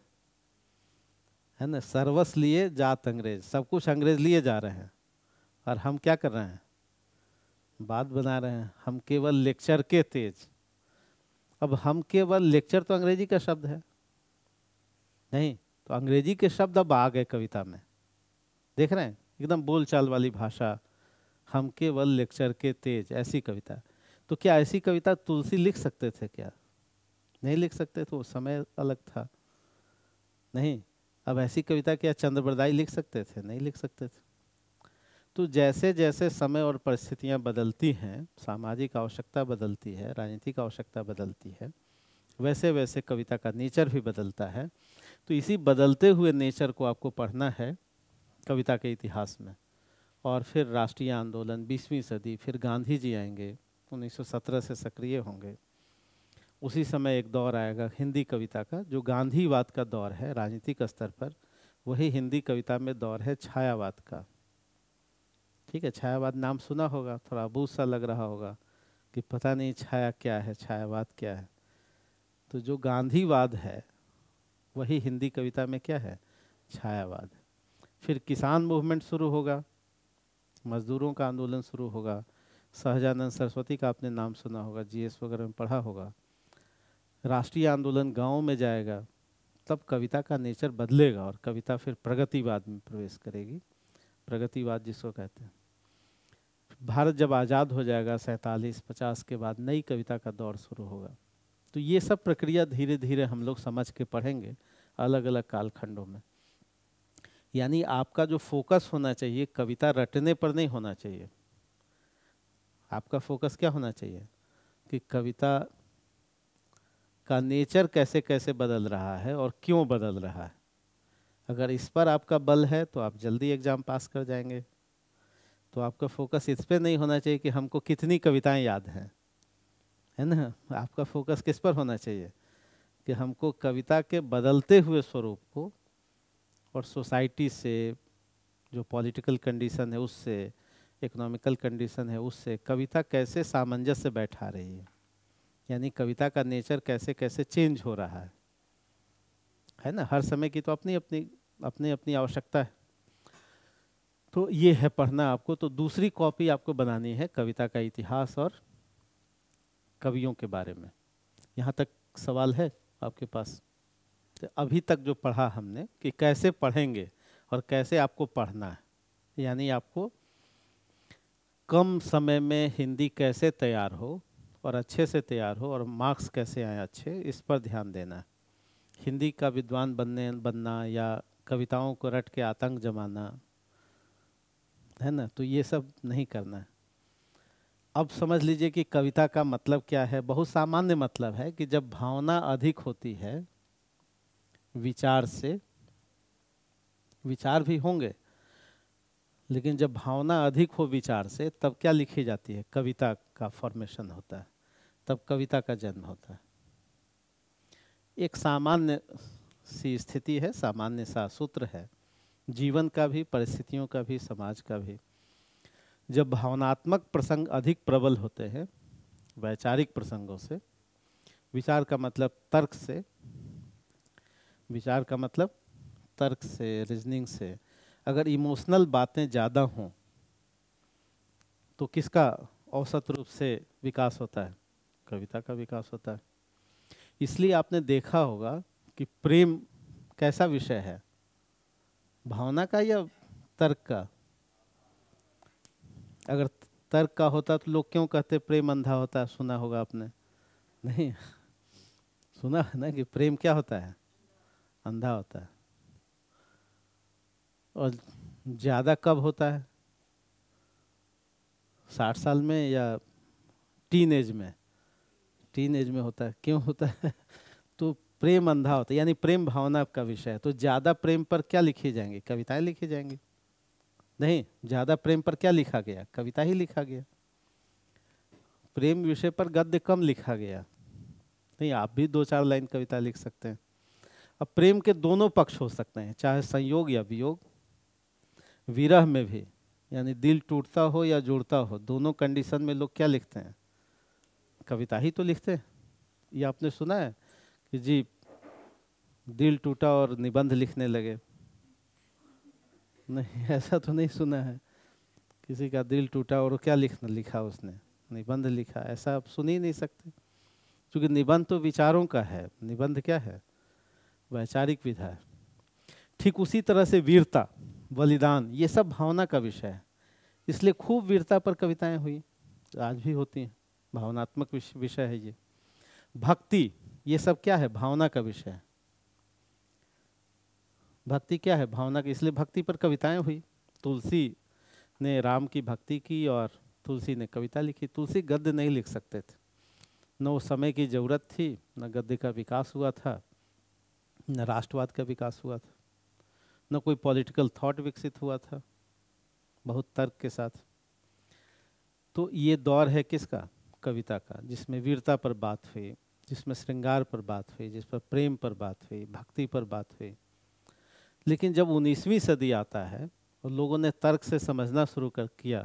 है ना सर्वस लिए जात अंग्रेज सब कुछ अंग्रेज लिए जा रहे हैं और हम क्या कर रहे हैं बात बना रहे हैं हम केवल लेक्चर के तेज अब हम केवल लेक्चर तो अंग्रेजी का शब्द है नहीं तो अंग्रेजी के शब्द अब आ गए कविता में देख रहे हैं एकदम बोलचाल वाली भाषा हम केवल लेक्चर के तेज ऐसी कविता तो क्या ऐसी कविता तुलसी लिख सकते थे क्या नहीं लिख सकते वो तो समय अलग था नहीं अब ऐसी कविता क्या चंद्रप्रदाई लिख सकते थे नहीं लिख सकते थे तो जैसे जैसे समय और परिस्थितियां बदलती हैं सामाजिक आवश्यकता बदलती है राजनीतिक आवश्यकता बदलती है वैसे वैसे कविता का नेचर भी बदलता है तो इसी बदलते हुए नेचर को आपको पढ़ना है कविता के इतिहास में और फिर राष्ट्रीय आंदोलन बीसवीं सदी फिर गांधी जी आएंगे 1917 से सक्रिय होंगे उसी समय एक दौर आएगा हिंदी कविता का जो गांधीवाद का दौर है राजनीतिक स्तर पर वही हिंदी कविता में दौर है छायावाद का ठीक है छायावाद नाम सुना होगा थोड़ा अबूस सा लग रहा होगा कि पता नहीं छाया क्या है छायावाद क्या है तो जो गांधीवाद है वही हिंदी कविता में क्या है छायावाद फिर किसान मूवमेंट शुरू होगा मजदूरों का आंदोलन शुरू होगा सहजानंद सरस्वती का आपने नाम सुना होगा जीएस वगैरह में पढ़ा होगा राष्ट्रीय आंदोलन गाँव में जाएगा तब कविता का नेचर बदलेगा और कविता फिर प्रगतिवाद में प्रवेश करेगी प्रगतिवाद जिसको कहते हैं भारत जब आज़ाद हो जाएगा सैंतालीस पचास के बाद नई कविता का दौर शुरू होगा तो ये सब प्रक्रिया धीरे धीरे हम लोग समझ के पढ़ेंगे अलग अलग कालखंडों में यानी आपका जो फोकस होना चाहिए कविता रटने पर नहीं होना चाहिए आपका फोकस क्या होना चाहिए कि कविता का नेचर कैसे कैसे बदल रहा है और क्यों बदल रहा है अगर इस पर आपका बल है तो आप जल्दी एग्ज़ाम पास कर जाएंगे तो आपका फोकस इस पर नहीं होना चाहिए कि हमको कितनी कविताएं याद हैं है ना आपका फोकस किस पर होना चाहिए कि हमको कविता के बदलते हुए स्वरूप को और सोसाइटी से जो पॉलिटिकल कंडीशन है उससे इकोनॉमिकल कंडीशन है उससे कविता कैसे सामंजस्य बैठा रही है यानी कविता का नेचर कैसे कैसे चेंज हो रहा है है ना हर समय की तो अपनी अपनी अपनी अपनी आवश्यकता है तो ये है पढ़ना आपको तो दूसरी कॉपी आपको बनानी है कविता का इतिहास और कवियों के बारे में यहाँ तक सवाल है आपके पास तो अभी तक जो पढ़ा हमने कि कैसे पढ़ेंगे और कैसे आपको पढ़ना है यानी आपको कम समय में हिंदी कैसे तैयार हो और अच्छे से तैयार हो और मार्क्स कैसे आए अच्छे इस पर ध्यान देना है हिंदी का विद्वान बनने बनना या कविताओं को रट के आतंक जमाना है ना तो ये सब नहीं करना है अब समझ लीजिए कि कविता का मतलब क्या है बहुत सामान्य मतलब है कि जब भावना अधिक होती है विचार से विचार भी होंगे लेकिन जब भावना अधिक हो विचार से तब क्या लिखी जाती है कविता का फॉर्मेशन होता है तब कविता का जन्म होता है एक सामान्य सी स्थिति है सामान्य सा सूत्र है जीवन का भी परिस्थितियों का भी समाज का भी जब भावनात्मक प्रसंग अधिक प्रबल होते हैं वैचारिक प्रसंगों से विचार का मतलब तर्क से विचार का मतलब तर्क से रीजनिंग से अगर इमोशनल बातें ज़्यादा हों तो किसका औसत रूप से विकास होता है कविता का विकास होता है इसलिए आपने देखा होगा कि प्रेम कैसा विषय है भावना का या तर्क का अगर तर्क का होता तो लोग क्यों कहते प्रेम अंधा होता है सुना होगा आपने नहीं सुना है ना कि प्रेम क्या होता है अंधा होता है और ज़्यादा कब होता है साठ साल में या टीन एज में टीन एज में होता है क्यों होता है तो प्रेम अंधा होता है यानी प्रेम भावना का विषय है तो ज़्यादा प्रेम पर क्या लिखी जाएंगी कविताएं लिखी जाएंगी नहीं ज्यादा प्रेम पर क्या लिखा गया कविता ही लिखा गया प्रेम विषय पर गद्य कम लिखा गया नहीं आप भी दो चार लाइन कविता लिख सकते हैं अब प्रेम के दोनों पक्ष हो सकते हैं चाहे संयोग या वियोग विरह में भी यानी दिल टूटता हो या जुड़ता हो दोनों कंडीशन में लोग क्या लिखते हैं कविता ही तो लिखते हैं ये आपने सुना है कि जी दिल टूटा और निबंध लिखने लगे नहीं ऐसा तो नहीं सुना है किसी का दिल टूटा और क्या लिखना लिखा उसने निबंध लिखा ऐसा आप सुन ही नहीं सकते क्योंकि निबंध तो विचारों का है निबंध क्या है वैचारिक विधा है ठीक उसी तरह से वीरता बलिदान ये सब भावना का विषय है इसलिए खूब वीरता पर कविताएं हुई आज भी होती हैं भावनात्मक विषय है ये भक्ति ये सब क्या है भावना का विषय है भक्ति क्या है भावना की इसलिए भक्ति पर कविताएं हुई तुलसी ने राम की भक्ति की और तुलसी ने कविता लिखी तुलसी गद्य नहीं लिख सकते थे न उस समय की ज़रूरत थी न गद्य का विकास हुआ था न राष्ट्रवाद का विकास हुआ था न कोई पॉलिटिकल थॉट विकसित हुआ था बहुत तर्क के साथ तो ये दौर है किसका कविता का जिसमें वीरता पर बात हुई जिसमें श्रृंगार पर बात हुई जिस पर प्रेम पर बात हुई भक्ति पर बात हुई लेकिन जब 19वीं सदी आता है और लोगों ने तर्क से समझना शुरू कर किया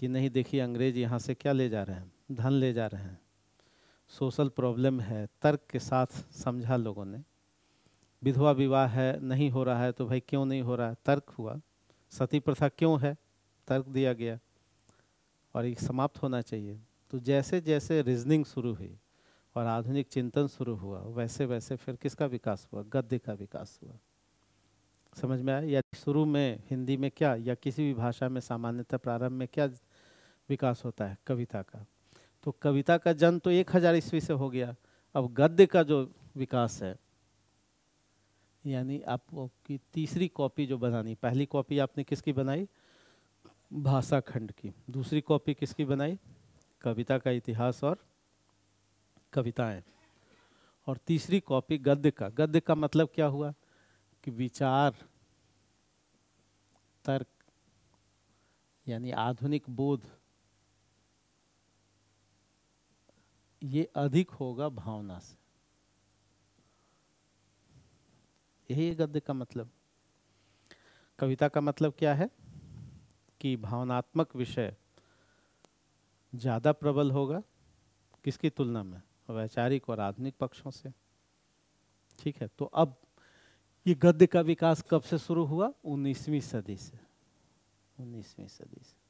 कि नहीं देखिए अंग्रेज यहाँ से क्या ले जा रहे हैं धन ले जा रहे हैं सोशल प्रॉब्लम है तर्क के साथ समझा लोगों ने विधवा विवाह है नहीं हो रहा है तो भाई क्यों नहीं हो रहा है तर्क हुआ सती प्रथा क्यों है तर्क दिया गया और ये समाप्त होना चाहिए तो जैसे जैसे रीजनिंग शुरू हुई और आधुनिक चिंतन शुरू हुआ वैसे वैसे फिर किसका विकास हुआ गद्य का विकास हुआ समझ में आया या शुरू में हिंदी में क्या या किसी भी भाषा में सामान्यतः प्रारंभ में क्या विकास होता है कविता का तो कविता का जन्म तो एक हज़ार ईस्वी से हो गया अब गद्य का जो विकास है यानी आपकी तीसरी कॉपी जो बनानी पहली कॉपी आपने किसकी बनाई भाषा खंड की दूसरी कॉपी किसकी बनाई कविता का इतिहास और कविताएं और तीसरी कॉपी गद्य का गद्य का मतलब क्या हुआ कि विचार तर्क यानी आधुनिक बोध ये अधिक होगा भावना से यही गद्य का मतलब कविता का मतलब क्या है कि भावनात्मक विषय ज़्यादा प्रबल होगा किसकी तुलना में वैचारिक और आधुनिक पक्षों से ठीक है तो अब ये गद्य का विकास कब से शुरू हुआ उन्नीसवीं सदी से उन्नीसवीं सदी से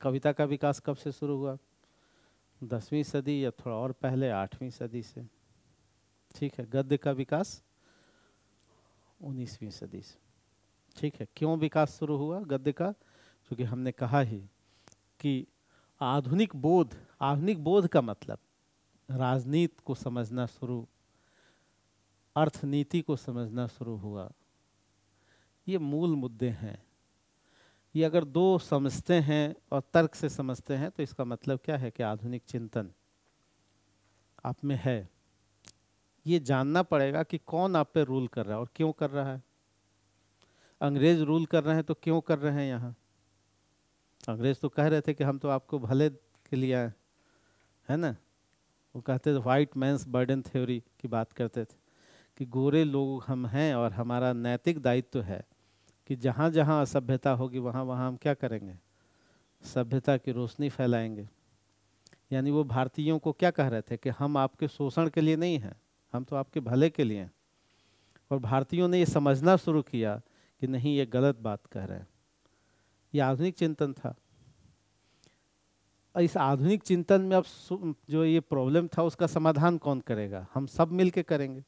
कविता का विकास कब से शुरू हुआ दसवीं सदी या थोड़ा और पहले आठवीं सदी से ठीक है गद्य का विकास उन्नीसवीं सदी से ठीक है क्यों विकास शुरू हुआ गद्य का क्योंकि हमने कहा ही कि आधुनिक बोध आधुनिक बोध का मतलब राजनीति को समझना शुरू अर्थनीति को समझना शुरू हुआ ये मूल मुद्दे हैं ये अगर दो समझते हैं और तर्क से समझते हैं तो इसका मतलब क्या है कि आधुनिक चिंतन आप में है ये जानना पड़ेगा कि कौन आप पे रूल कर रहा है और क्यों कर रहा है अंग्रेज रूल कर रहे हैं तो क्यों कर रहे हैं यहाँ अंग्रेज तो कह रहे थे कि हम तो आपको भले के लिए आए है ना वो कहते थे वाइट मैंस बर्डन थ्योरी की बात करते थे कि गोरे लोग हम हैं और हमारा नैतिक दायित्व तो है कि जहाँ जहाँ असभ्यता होगी वहाँ वहाँ हम क्या करेंगे सभ्यता की रोशनी फैलाएंगे यानी वो भारतीयों को क्या कह रहे थे कि हम आपके शोषण के लिए नहीं हैं हम तो आपके भले के लिए हैं और भारतीयों ने ये समझना शुरू किया कि नहीं ये गलत बात कह रहे हैं ये आधुनिक चिंतन था इस आधुनिक चिंतन में अब जो ये प्रॉब्लम था उसका समाधान कौन करेगा हम सब मिल के करेंगे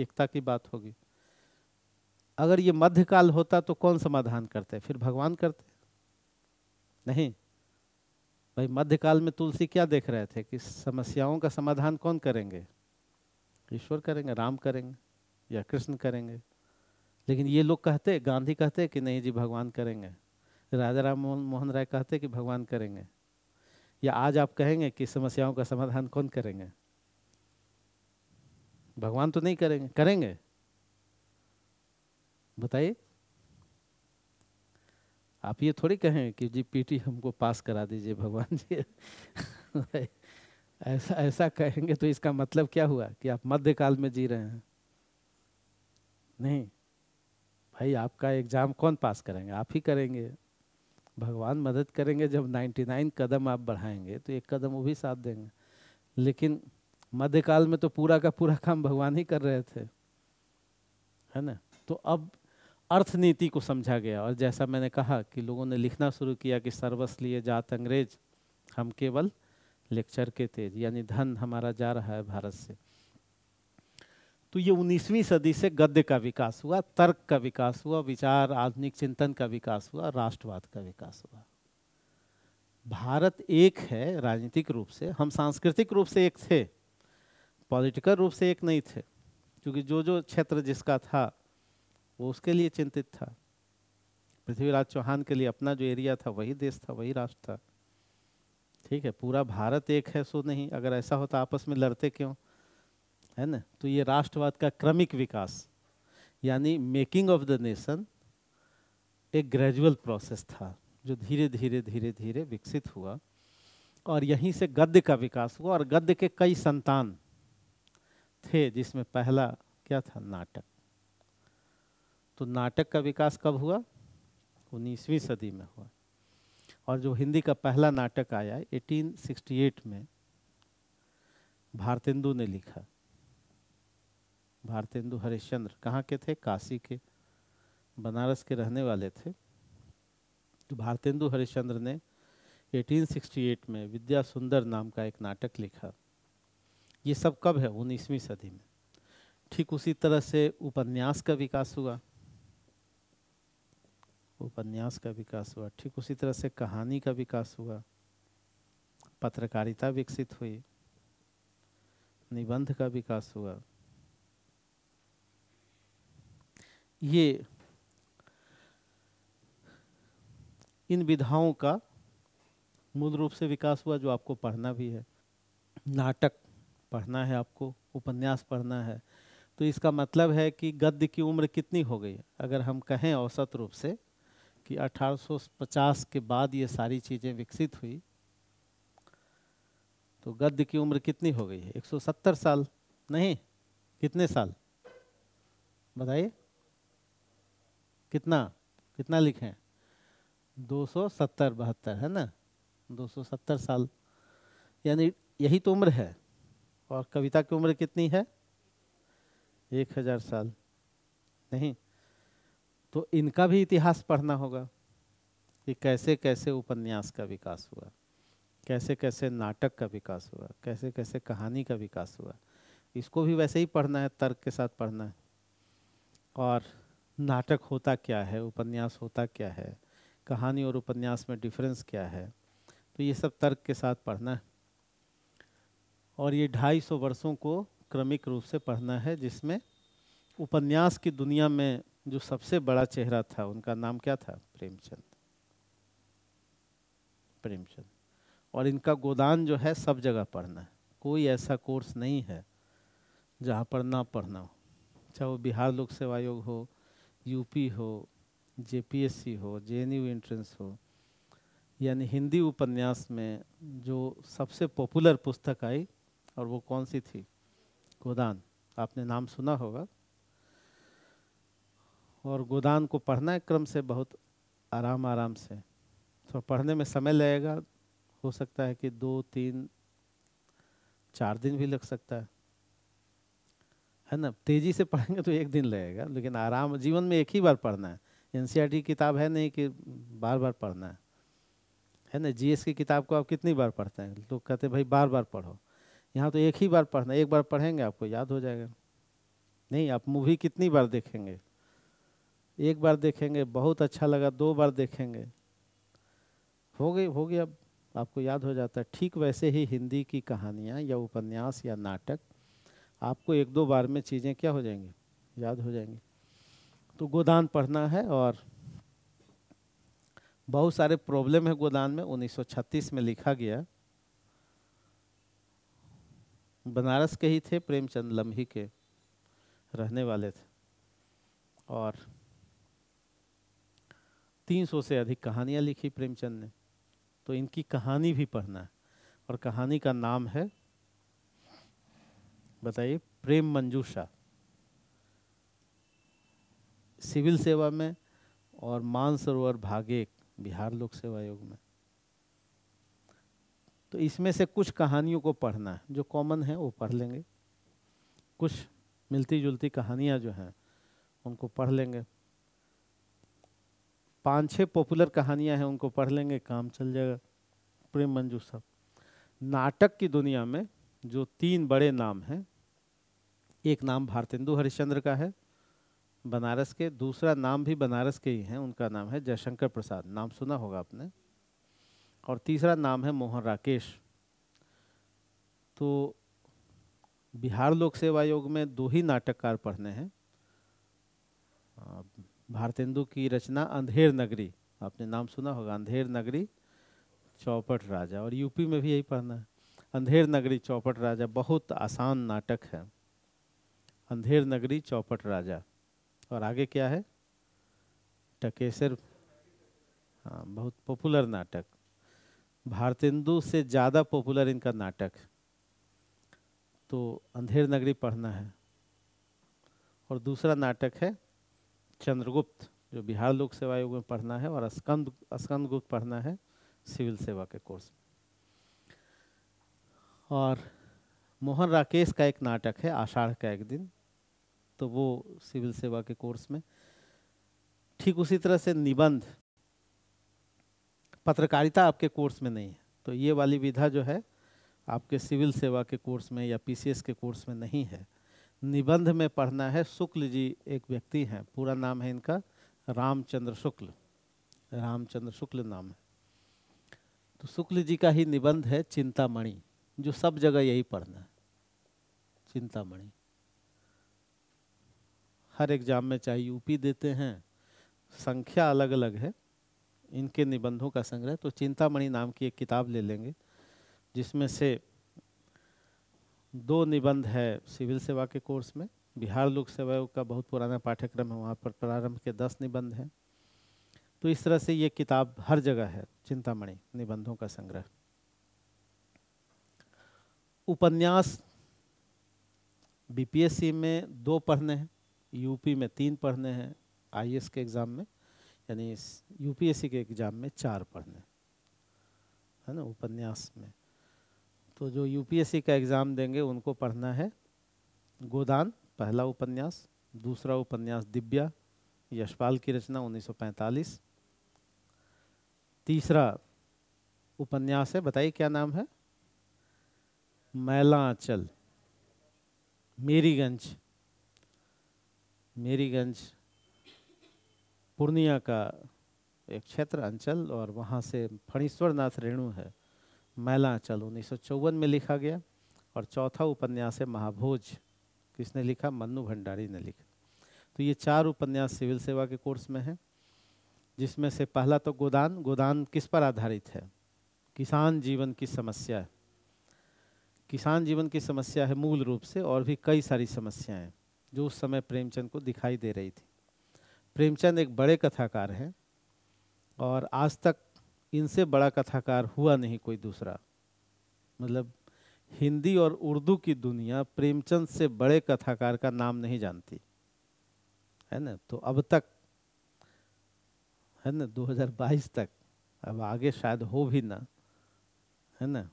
एकता की बात होगी अगर ये मध्यकाल होता तो कौन समाधान करते फिर भगवान करते नहीं भाई मध्यकाल में तुलसी क्या देख रहे थे कि समस्याओं का समाधान कौन करेंगे ईश्वर करेंगे राम करेंगे या कृष्ण करेंगे लेकिन ये लोग कहते गांधी कहते कि नहीं जी भगवान करेंगे राजा राम मोहन राय कहते कि भगवान करेंगे या आज आप कहेंगे कि समस्याओं का समाधान कौन करेंगे भगवान तो नहीं करेंगे करेंगे बताइए आप ये थोड़ी कहें कि जी पीटी हमको पास करा दीजिए भगवान जी ऐसा ऐसा कहेंगे तो इसका मतलब क्या हुआ कि आप मध्यकाल में जी रहे हैं नहीं भाई आपका एग्ज़ाम कौन पास करेंगे आप ही करेंगे भगवान मदद करेंगे जब 99 कदम आप बढ़ाएंगे तो एक कदम वो भी साथ देंगे लेकिन मध्यकाल में तो पूरा का पूरा काम भगवान ही कर रहे थे है ना तो अब अर्थनीति को समझा गया और जैसा मैंने कहा कि लोगों ने लिखना शुरू किया कि सर्वस लिए जात अंग्रेज हम केवल लेक्चर के तेज यानी धन हमारा जा रहा है भारत से तो ये 19वीं सदी से गद्य का विकास हुआ तर्क का विकास हुआ विचार आधुनिक चिंतन का विकास हुआ राष्ट्रवाद का विकास हुआ भारत एक है राजनीतिक रूप से हम सांस्कृतिक रूप से एक थे पॉलिटिकल रूप से एक नहीं थे क्योंकि जो जो क्षेत्र जिसका था वो उसके लिए चिंतित था पृथ्वीराज चौहान के लिए अपना जो एरिया था वही देश था वही राष्ट्र था ठीक है पूरा भारत एक है सो नहीं अगर ऐसा होता तो आपस में लड़ते क्यों है ना तो ये राष्ट्रवाद का क्रमिक विकास यानी मेकिंग ऑफ द नेशन एक ग्रेजुअल प्रोसेस था जो धीरे धीरे धीरे धीरे विकसित हुआ और यहीं से गद्य का विकास हुआ और गद्य के कई संतान थे जिसमें पहला क्या था नाटक तो नाटक का विकास कब हुआ 19वीं सदी में हुआ और जो हिंदी का पहला नाटक आया 1868 में भारतेंदु ने लिखा भारतेंदु हरिश्चंद्र कहाँ के थे काशी के बनारस के रहने वाले थे तो भारतेंदु हरिश्चंद्र ने 1868 में विद्या सुंदर नाम का एक नाटक लिखा ये सब कब है उन्नीसवीं सदी में ठीक उसी तरह से उपन्यास का विकास हुआ उपन्यास का विकास हुआ ठीक उसी तरह से कहानी का विकास हुआ पत्रकारिता विकसित हुई निबंध का विकास हुआ ये इन विधाओं का मूल रूप से विकास हुआ जो आपको पढ़ना भी है नाटक पढ़ना है आपको उपन्यास पढ़ना है तो इसका मतलब है कि गद्य की उम्र कितनी हो गई अगर हम कहें औसत रूप से कि 1850 के बाद ये सारी चीज़ें विकसित हुई तो गद्य की उम्र कितनी हो गई है 170 साल नहीं कितने साल बताइए कितना कितना लिखें सत्तर बहत्तर है ना 270 साल यानी यही तो उम्र है और कविता की उम्र कितनी है एक हजार साल नहीं तो इनका भी इतिहास पढ़ना होगा कि कैसे कैसे उपन्यास का विकास हुआ कैसे कैसे नाटक का विकास हुआ कैसे कैसे कहानी का विकास हुआ इसको भी वैसे ही पढ़ना है तर्क के साथ पढ़ना है और नाटक होता क्या है उपन्यास होता क्या है कहानी और उपन्यास में डिफरेंस क्या है तो ये सब तर्क के साथ पढ़ना है और ये ढाई सौ वर्षों को क्रमिक रूप से पढ़ना है जिसमें उपन्यास की दुनिया में जो सबसे बड़ा चेहरा था उनका नाम क्या था प्रेमचंद प्रेमचंद और इनका गोदान जो है सब जगह पढ़ना है कोई ऐसा कोर्स नहीं है जहाँ पर ना पढ़ना हो चाहे वो बिहार लोक सेवा आयोग हो यूपी हो जेपीएससी हो जे एंट्रेंस हो यानी हिंदी उपन्यास में जो सबसे पॉपुलर पुस्तक आई और वो कौन सी थी गोदान आपने नाम सुना होगा और गोदान को पढ़ना है क्रम से बहुत आराम आराम से तो पढ़ने में समय लगेगा हो सकता है कि दो तीन चार दिन भी लग सकता है है ना तेज़ी से पढ़ेंगे तो एक दिन लगेगा लेकिन आराम जीवन में एक ही बार पढ़ना है एन e किताब है नहीं कि बार बार पढ़ना है है ना जीएस की किताब को आप कितनी बार पढ़ते हैं लोग कहते हैं भाई बार बार पढ़ो यहाँ तो एक ही बार पढ़ना एक बार पढ़ेंगे आपको याद हो जाएगा नहीं आप मूवी कितनी बार देखेंगे एक बार देखेंगे बहुत अच्छा लगा दो बार देखेंगे हो गई हो गया आपको याद हो जाता है ठीक वैसे ही हिंदी की कहानियाँ या उपन्यास या नाटक आपको एक दो बार में चीज़ें क्या हो जाएंगी याद हो जाएंगी तो गोदान पढ़ना है और बहुत सारे प्रॉब्लम है गोदान में 1936 में लिखा गया बनारस के ही थे प्रेमचंद लम्ही के रहने वाले थे और 300 से अधिक कहानियाँ लिखी प्रेमचंद ने तो इनकी कहानी भी पढ़ना है और कहानी का नाम है बताइए प्रेम मंजूषा सिविल सेवा में और मानसरोवर भागे बिहार लोक सेवा आयोग में तो इसमें से कुछ कहानियों को पढ़ना है जो कॉमन है वो पढ़ लेंगे कुछ मिलती जुलती कहानियाँ जो हैं उनको पढ़ लेंगे पाँच छः पॉपुलर कहानियाँ हैं उनको पढ़ लेंगे काम चल जाएगा प्रेम मंजू साहब नाटक की दुनिया में जो तीन बड़े नाम हैं एक नाम भारतेंदु हरिश्चंद्र का है बनारस के दूसरा नाम भी बनारस के ही हैं उनका नाम है जयशंकर प्रसाद नाम सुना होगा आपने और तीसरा नाम है मोहन राकेश तो बिहार लोक सेवा योग में दो ही नाटककार पढ़ने हैं भारतेंदु की रचना अंधेर नगरी आपने नाम सुना होगा अंधेर नगरी चौपट राजा और यूपी में भी यही पढ़ना है अंधेर नगरी चौपट राजा बहुत आसान नाटक है अंधेर नगरी चौपट राजा और आगे क्या है टकेसर हाँ बहुत पॉपुलर नाटक भारतेंदु से ज़्यादा पॉपुलर इनका नाटक तो अंधेर नगरी पढ़ना है और दूसरा नाटक है चंद्रगुप्त जो बिहार लोक सेवा आयोग में पढ़ना है और अस्कंद अस्कंद गुप्त पढ़ना है सिविल सेवा के कोर्स में और मोहन राकेश का एक नाटक है आषाढ़ का एक दिन तो वो सिविल सेवा के कोर्स में ठीक उसी तरह से निबंध पत्रकारिता आपके कोर्स में नहीं है तो ये वाली विधा जो है आपके सिविल सेवा के कोर्स में या पीसीएस के कोर्स में नहीं है निबंध में पढ़ना है शुक्ल जी एक व्यक्ति हैं पूरा नाम है इनका रामचंद्र शुक्ल रामचंद्र शुक्ल नाम है तो शुक्ल जी का ही निबंध है चिंतामणि जो सब जगह यही पढ़ना है चिंतामणि हर एग्जाम में चाहे यूपी देते हैं संख्या अलग अलग है इनके निबंधों का संग्रह तो चिंतामणि नाम की एक किताब ले लेंगे जिसमें से दो निबंध है सिविल सेवा के कोर्स में बिहार लोक सेवा का बहुत पुराना पाठ्यक्रम है वहाँ पर प्रारंभ के दस निबंध हैं तो इस तरह से ये किताब हर जगह है चिंतामणि निबंधों का संग्रह उपन्यास बीपीएससी में दो पढ़ने हैं यूपी में तीन पढ़ने हैं आईएएस के एग्ज़ाम में यानी यूपीएससी के एग्ज़ाम में चार पढ़ने है ना उपन्यास में तो जो यूपीएससी का एग्ज़ाम देंगे उनको पढ़ना है गोदान पहला उपन्यास दूसरा उपन्यास दिव्या यशपाल की रचना 1945 तीसरा उपन्यास है बताइए क्या नाम है मैलांचल मेरीगंज मेरीगंज पूर्णिया का एक क्षेत्र अंचल और वहाँ से फणीश्वरनाथ रेणु है मैला अंचल उन्नीस में लिखा गया और चौथा उपन्यास है महाभोज किसने लिखा मन्नू भंडारी ने लिखा तो ये चार उपन्यास सिविल सेवा के कोर्स में हैं जिसमें से पहला तो गोदान गोदान किस पर आधारित है किसान जीवन की समस्या है किसान जीवन की समस्या है मूल रूप से और भी कई सारी समस्याएं जो उस समय प्रेमचंद को दिखाई दे रही थी प्रेमचंद एक बड़े कथाकार हैं और आज तक इनसे बड़ा कथाकार हुआ नहीं कोई दूसरा मतलब हिंदी और उर्दू की दुनिया प्रेमचंद से बड़े कथाकार का नाम नहीं जानती है ना तो अब तक है ना 2022 तक अब आगे शायद हो भी ना है ना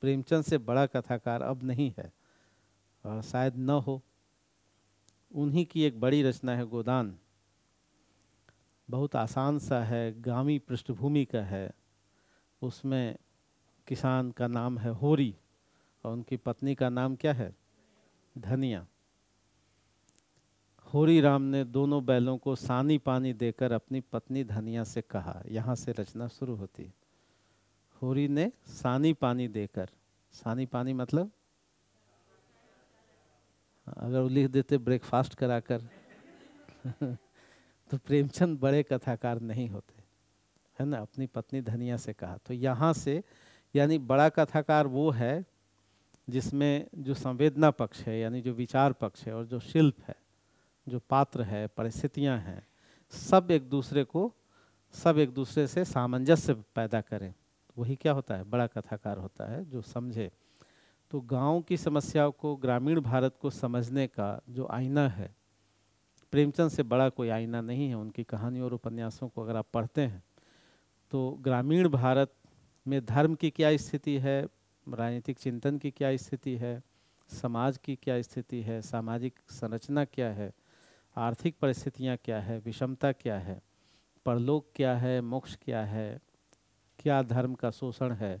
प्रेमचंद से बड़ा कथाकार अब नहीं है और शायद न हो उन्हीं की एक बड़ी रचना है गोदान बहुत आसान सा है गामी पृष्ठभूमि का है उसमें किसान का नाम है होरी और उनकी पत्नी का नाम क्या है धनिया होरी राम ने दोनों बैलों को सानी पानी देकर अपनी पत्नी धनिया से कहा यहाँ से रचना शुरू होती होरी ने सानी पानी देकर सानी पानी मतलब अगर लिख देते ब्रेकफास्ट कराकर तो प्रेमचंद बड़े कथाकार नहीं होते है ना अपनी पत्नी धनिया से कहा तो यहाँ से यानी बड़ा कथाकार वो है जिसमें जो संवेदना पक्ष है यानी जो विचार पक्ष है और जो शिल्प है जो पात्र है परिस्थितियाँ हैं सब एक दूसरे को सब एक दूसरे से सामंजस्य पैदा करें वही क्या होता है बड़ा कथाकार होता है जो समझे तो गांव की समस्याओं को ग्रामीण भारत को समझने का जो आईना है प्रेमचंद से बड़ा कोई आईना नहीं है उनकी कहानियों और उपन्यासों को अगर आप पढ़ते हैं तो ग्रामीण भारत में धर्म की क्या स्थिति है राजनीतिक चिंतन की क्या स्थिति है समाज की क्या स्थिति है सामाजिक संरचना क्या है आर्थिक परिस्थितियाँ क्या है विषमता क्या है परलोक क्या है मोक्ष क्या है क्या धर्म का शोषण है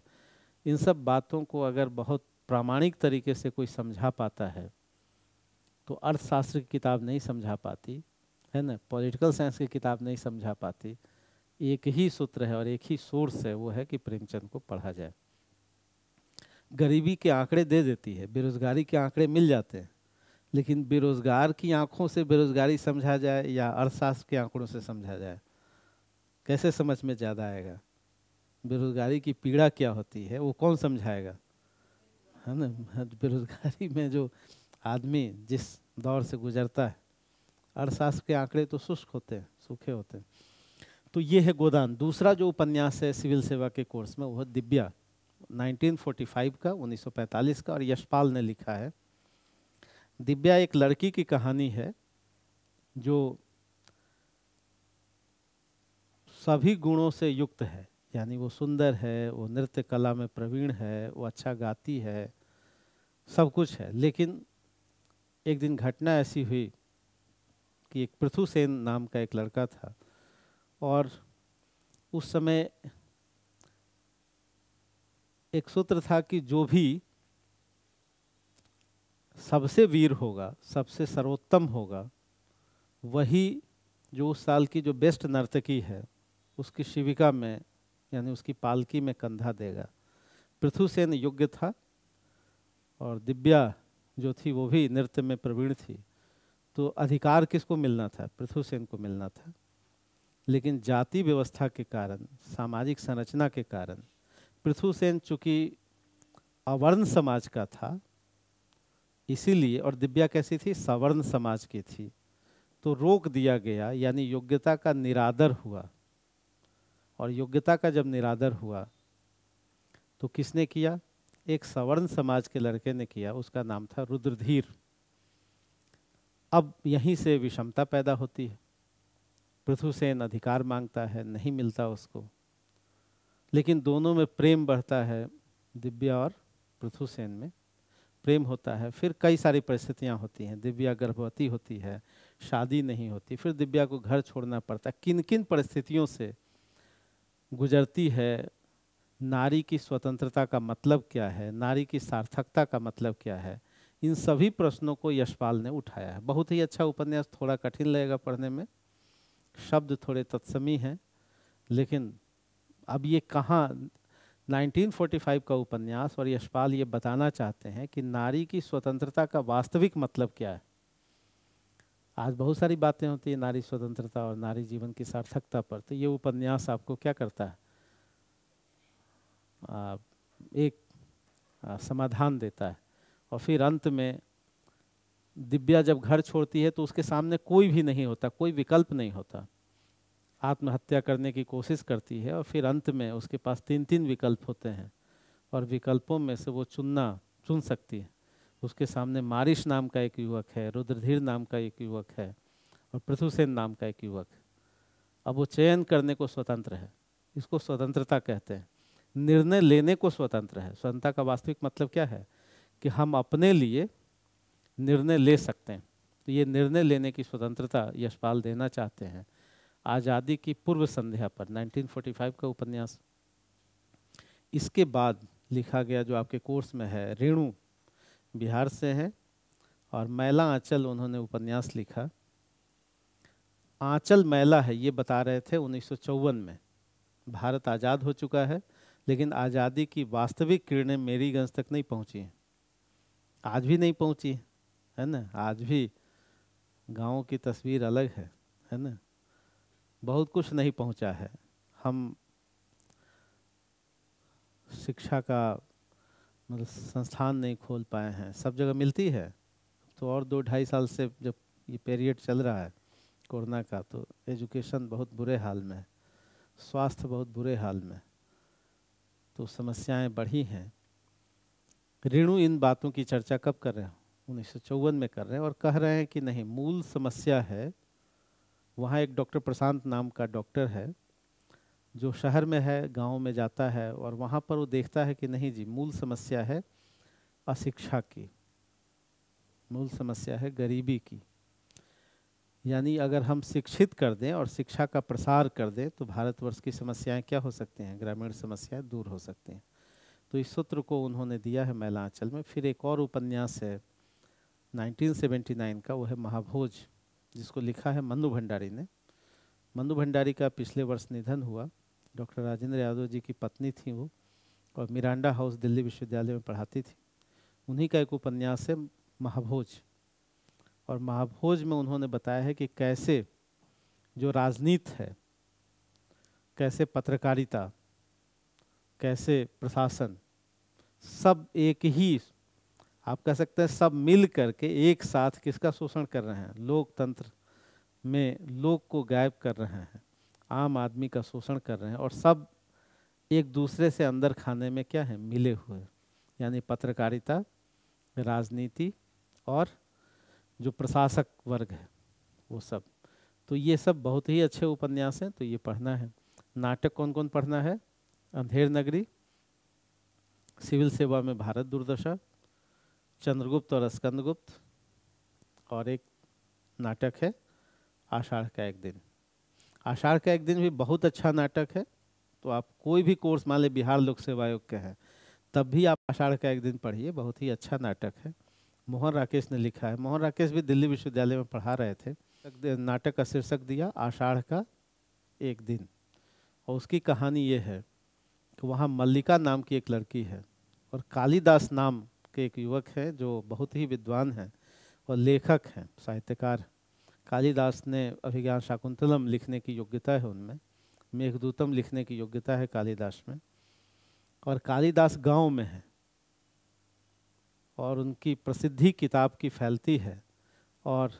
इन सब बातों को अगर बहुत प्रामाणिक तरीके से कोई समझा पाता है को तो अर्थशास्त्र की किताब नहीं समझा पाती है ना पॉलिटिकल साइंस की किताब नहीं समझा पाती एक ही सूत्र है और एक ही सोर्स है वो है कि प्रेमचंद को पढ़ा जाए गरीबी के आंकड़े दे देती है बेरोजगारी के आंकड़े मिल जाते हैं लेकिन बेरोजगार की आंखों से बेरोजगारी समझा जाए या अर्थशास्त्र के आंकड़ों से समझा जाए कैसे समझ में ज़्यादा आएगा बेरोजगारी की पीड़ा क्या होती है वो कौन समझाएगा है ना बेरोजगारी में जो आदमी जिस दौर से गुजरता है अर्थशास्त्र के आंकड़े तो शुष्क होते हैं सूखे होते हैं तो ये है गोदान दूसरा जो उपन्यास है सिविल सेवा के कोर्स में वह दिव्या 1945 का 1945 का और यशपाल ने लिखा है दिव्या एक लड़की की कहानी है जो सभी गुणों से युक्त है यानी वो सुंदर है वो नृत्य कला में प्रवीण है वो अच्छा गाती है सब कुछ है लेकिन एक दिन घटना ऐसी हुई कि एक पृथु सेन नाम का एक लड़का था और उस समय एक सूत्र था कि जो भी सबसे वीर होगा सबसे सर्वोत्तम होगा वही जो उस साल की जो बेस्ट नर्तकी है उसकी शिविका में यानी उसकी पालकी में कंधा देगा पृथु सेन योग्य था और दिव्या जो थी वो भी नृत्य में प्रवीण थी तो अधिकार किसको मिलना था पृथुसेन को मिलना था लेकिन जाति व्यवस्था के कारण सामाजिक संरचना के कारण पृथुसेन चूँकि अवर्ण समाज का था इसीलिए और दिव्या कैसी थी सवर्ण समाज की थी तो रोक दिया गया यानी योग्यता का निरादर हुआ और योग्यता का जब निरादर हुआ तो किसने किया एक सवर्ण समाज के लड़के ने किया उसका नाम था रुद्रधीर अब यहीं से विषमता पैदा होती है पृथुसेन अधिकार मांगता है नहीं मिलता उसको लेकिन दोनों में प्रेम बढ़ता है दिव्या और पृथुसेन में प्रेम होता है फिर कई सारी परिस्थितियाँ होती हैं दिव्या गर्भवती होती है शादी नहीं होती फिर दिव्या को घर छोड़ना पड़ता है किन किन परिस्थितियों से गुजरती है नारी की स्वतंत्रता का मतलब क्या है नारी की सार्थकता का मतलब क्या है इन सभी प्रश्नों को यशपाल ने उठाया है बहुत ही अच्छा उपन्यास थोड़ा कठिन लगेगा पढ़ने में शब्द थोड़े तत्समी हैं लेकिन अब ये कहाँ 1945 का उपन्यास और यशपाल ये बताना चाहते हैं कि नारी की स्वतंत्रता का वास्तविक मतलब क्या है आज बहुत सारी बातें होती है नारी स्वतंत्रता और नारी जीवन की सार्थकता पर तो ये उपन्यास आपको क्या करता है एक समाधान देता है और फिर अंत में दिव्या जब घर छोड़ती है तो उसके सामने कोई भी नहीं होता कोई विकल्प नहीं होता आत्महत्या करने की कोशिश करती है और फिर अंत में उसके पास तीन तीन विकल्प होते हैं और विकल्पों में से वो चुनना चुन सकती है उसके सामने मारिश नाम का एक युवक है रुद्रधीर नाम का एक युवक है और पृथुसेन नाम का एक युवक अब वो चयन करने को स्वतंत्र है इसको स्वतंत्रता कहते हैं निर्णय लेने को स्वतंत्र है स्वतंत्रता का वास्तविक मतलब क्या है कि हम अपने लिए निर्णय ले सकते हैं तो ये निर्णय लेने की स्वतंत्रता यशपाल देना चाहते हैं आज़ादी की पूर्व संध्या पर 1945 का उपन्यास इसके बाद लिखा गया जो आपके कोर्स में है रेणु बिहार से हैं और मैला आंचल उन्होंने उपन्यास लिखा आंचल मैला है ये बता रहे थे उन्नीस में भारत आज़ाद हो चुका है लेकिन आज़ादी की वास्तविक किरणें मेरी गंज तक नहीं पहुंची आज भी नहीं पहुंची है, ना आज भी गाँव की तस्वीर अलग है है ना बहुत कुछ नहीं पहुंचा है हम शिक्षा का मतलब संस्थान नहीं खोल पाए हैं सब जगह मिलती है तो और दो ढाई साल से जब ये पीरियड चल रहा है कोरोना का तो एजुकेशन बहुत बुरे हाल में है स्वास्थ्य बहुत बुरे हाल में है तो समस्याएं बढ़ी हैं रेणु इन बातों की चर्चा कब कर रहे हैं उन्नीस में कर रहे हैं और कह रहे हैं कि नहीं मूल समस्या है वहाँ एक डॉक्टर प्रशांत नाम का डॉक्टर है जो शहर में है गांव में जाता है और वहाँ पर वो देखता है कि नहीं जी मूल समस्या है अशिक्षा की मूल समस्या है गरीबी की यानी अगर हम शिक्षित कर दें और शिक्षा का प्रसार कर दें तो भारतवर्ष की समस्याएं क्या हो सकती हैं ग्रामीण समस्याएं दूर हो सकती हैं तो इस सूत्र को उन्होंने दिया है मैलांचल में फिर एक और उपन्यास है 1979 का वो है महाभोज जिसको लिखा है मनु भंडारी ने मनु भंडारी का पिछले वर्ष निधन हुआ डॉक्टर राजेंद्र यादव जी की पत्नी थी वो और मिरांडा हाउस दिल्ली विश्वविद्यालय में पढ़ाती थी उन्हीं का एक उपन्यास है महाभोज और महाभोज में उन्होंने बताया है कि कैसे जो राजनीत है कैसे पत्रकारिता कैसे प्रशासन सब एक ही आप कह सकते हैं सब मिल करके एक साथ किसका शोषण कर रहे हैं लोकतंत्र में लोग को गायब कर रहे हैं आम आदमी का शोषण कर रहे हैं और सब एक दूसरे से अंदर खाने में क्या है मिले हुए यानी पत्रकारिता राजनीति और जो प्रशासक वर्ग है वो सब तो ये सब बहुत ही अच्छे उपन्यास हैं तो ये पढ़ना है नाटक कौन कौन पढ़ना है अंधेर नगरी सिविल सेवा में भारत दुर्दशा चंद्रगुप्त और स्कंदगुप्त और एक नाटक है आषाढ़ का एक दिन आषाढ़ का एक दिन भी बहुत अच्छा नाटक है तो आप कोई भी कोर्स मान लें बिहार लोक सेवा आयोग के हैं तब भी आप आषाढ़ का एक दिन पढ़िए बहुत ही अच्छा नाटक है मोहन राकेश ने लिखा है मोहन राकेश भी दिल्ली विश्वविद्यालय में पढ़ा रहे थे नाटक का शीर्षक दिया आषाढ़ का एक दिन और उसकी कहानी ये है कि वहाँ मल्लिका नाम की एक लड़की है और कालीदास नाम के एक युवक हैं जो बहुत ही विद्वान हैं और लेखक हैं साहित्यकार कालीदास ने अभिज्ञान शाकुंतलम लिखने की योग्यता है उनमें मेघदूतम लिखने की योग्यता है कालीदास में और कालीदास गांव में है और उनकी प्रसिद्धि किताब की फैलती है और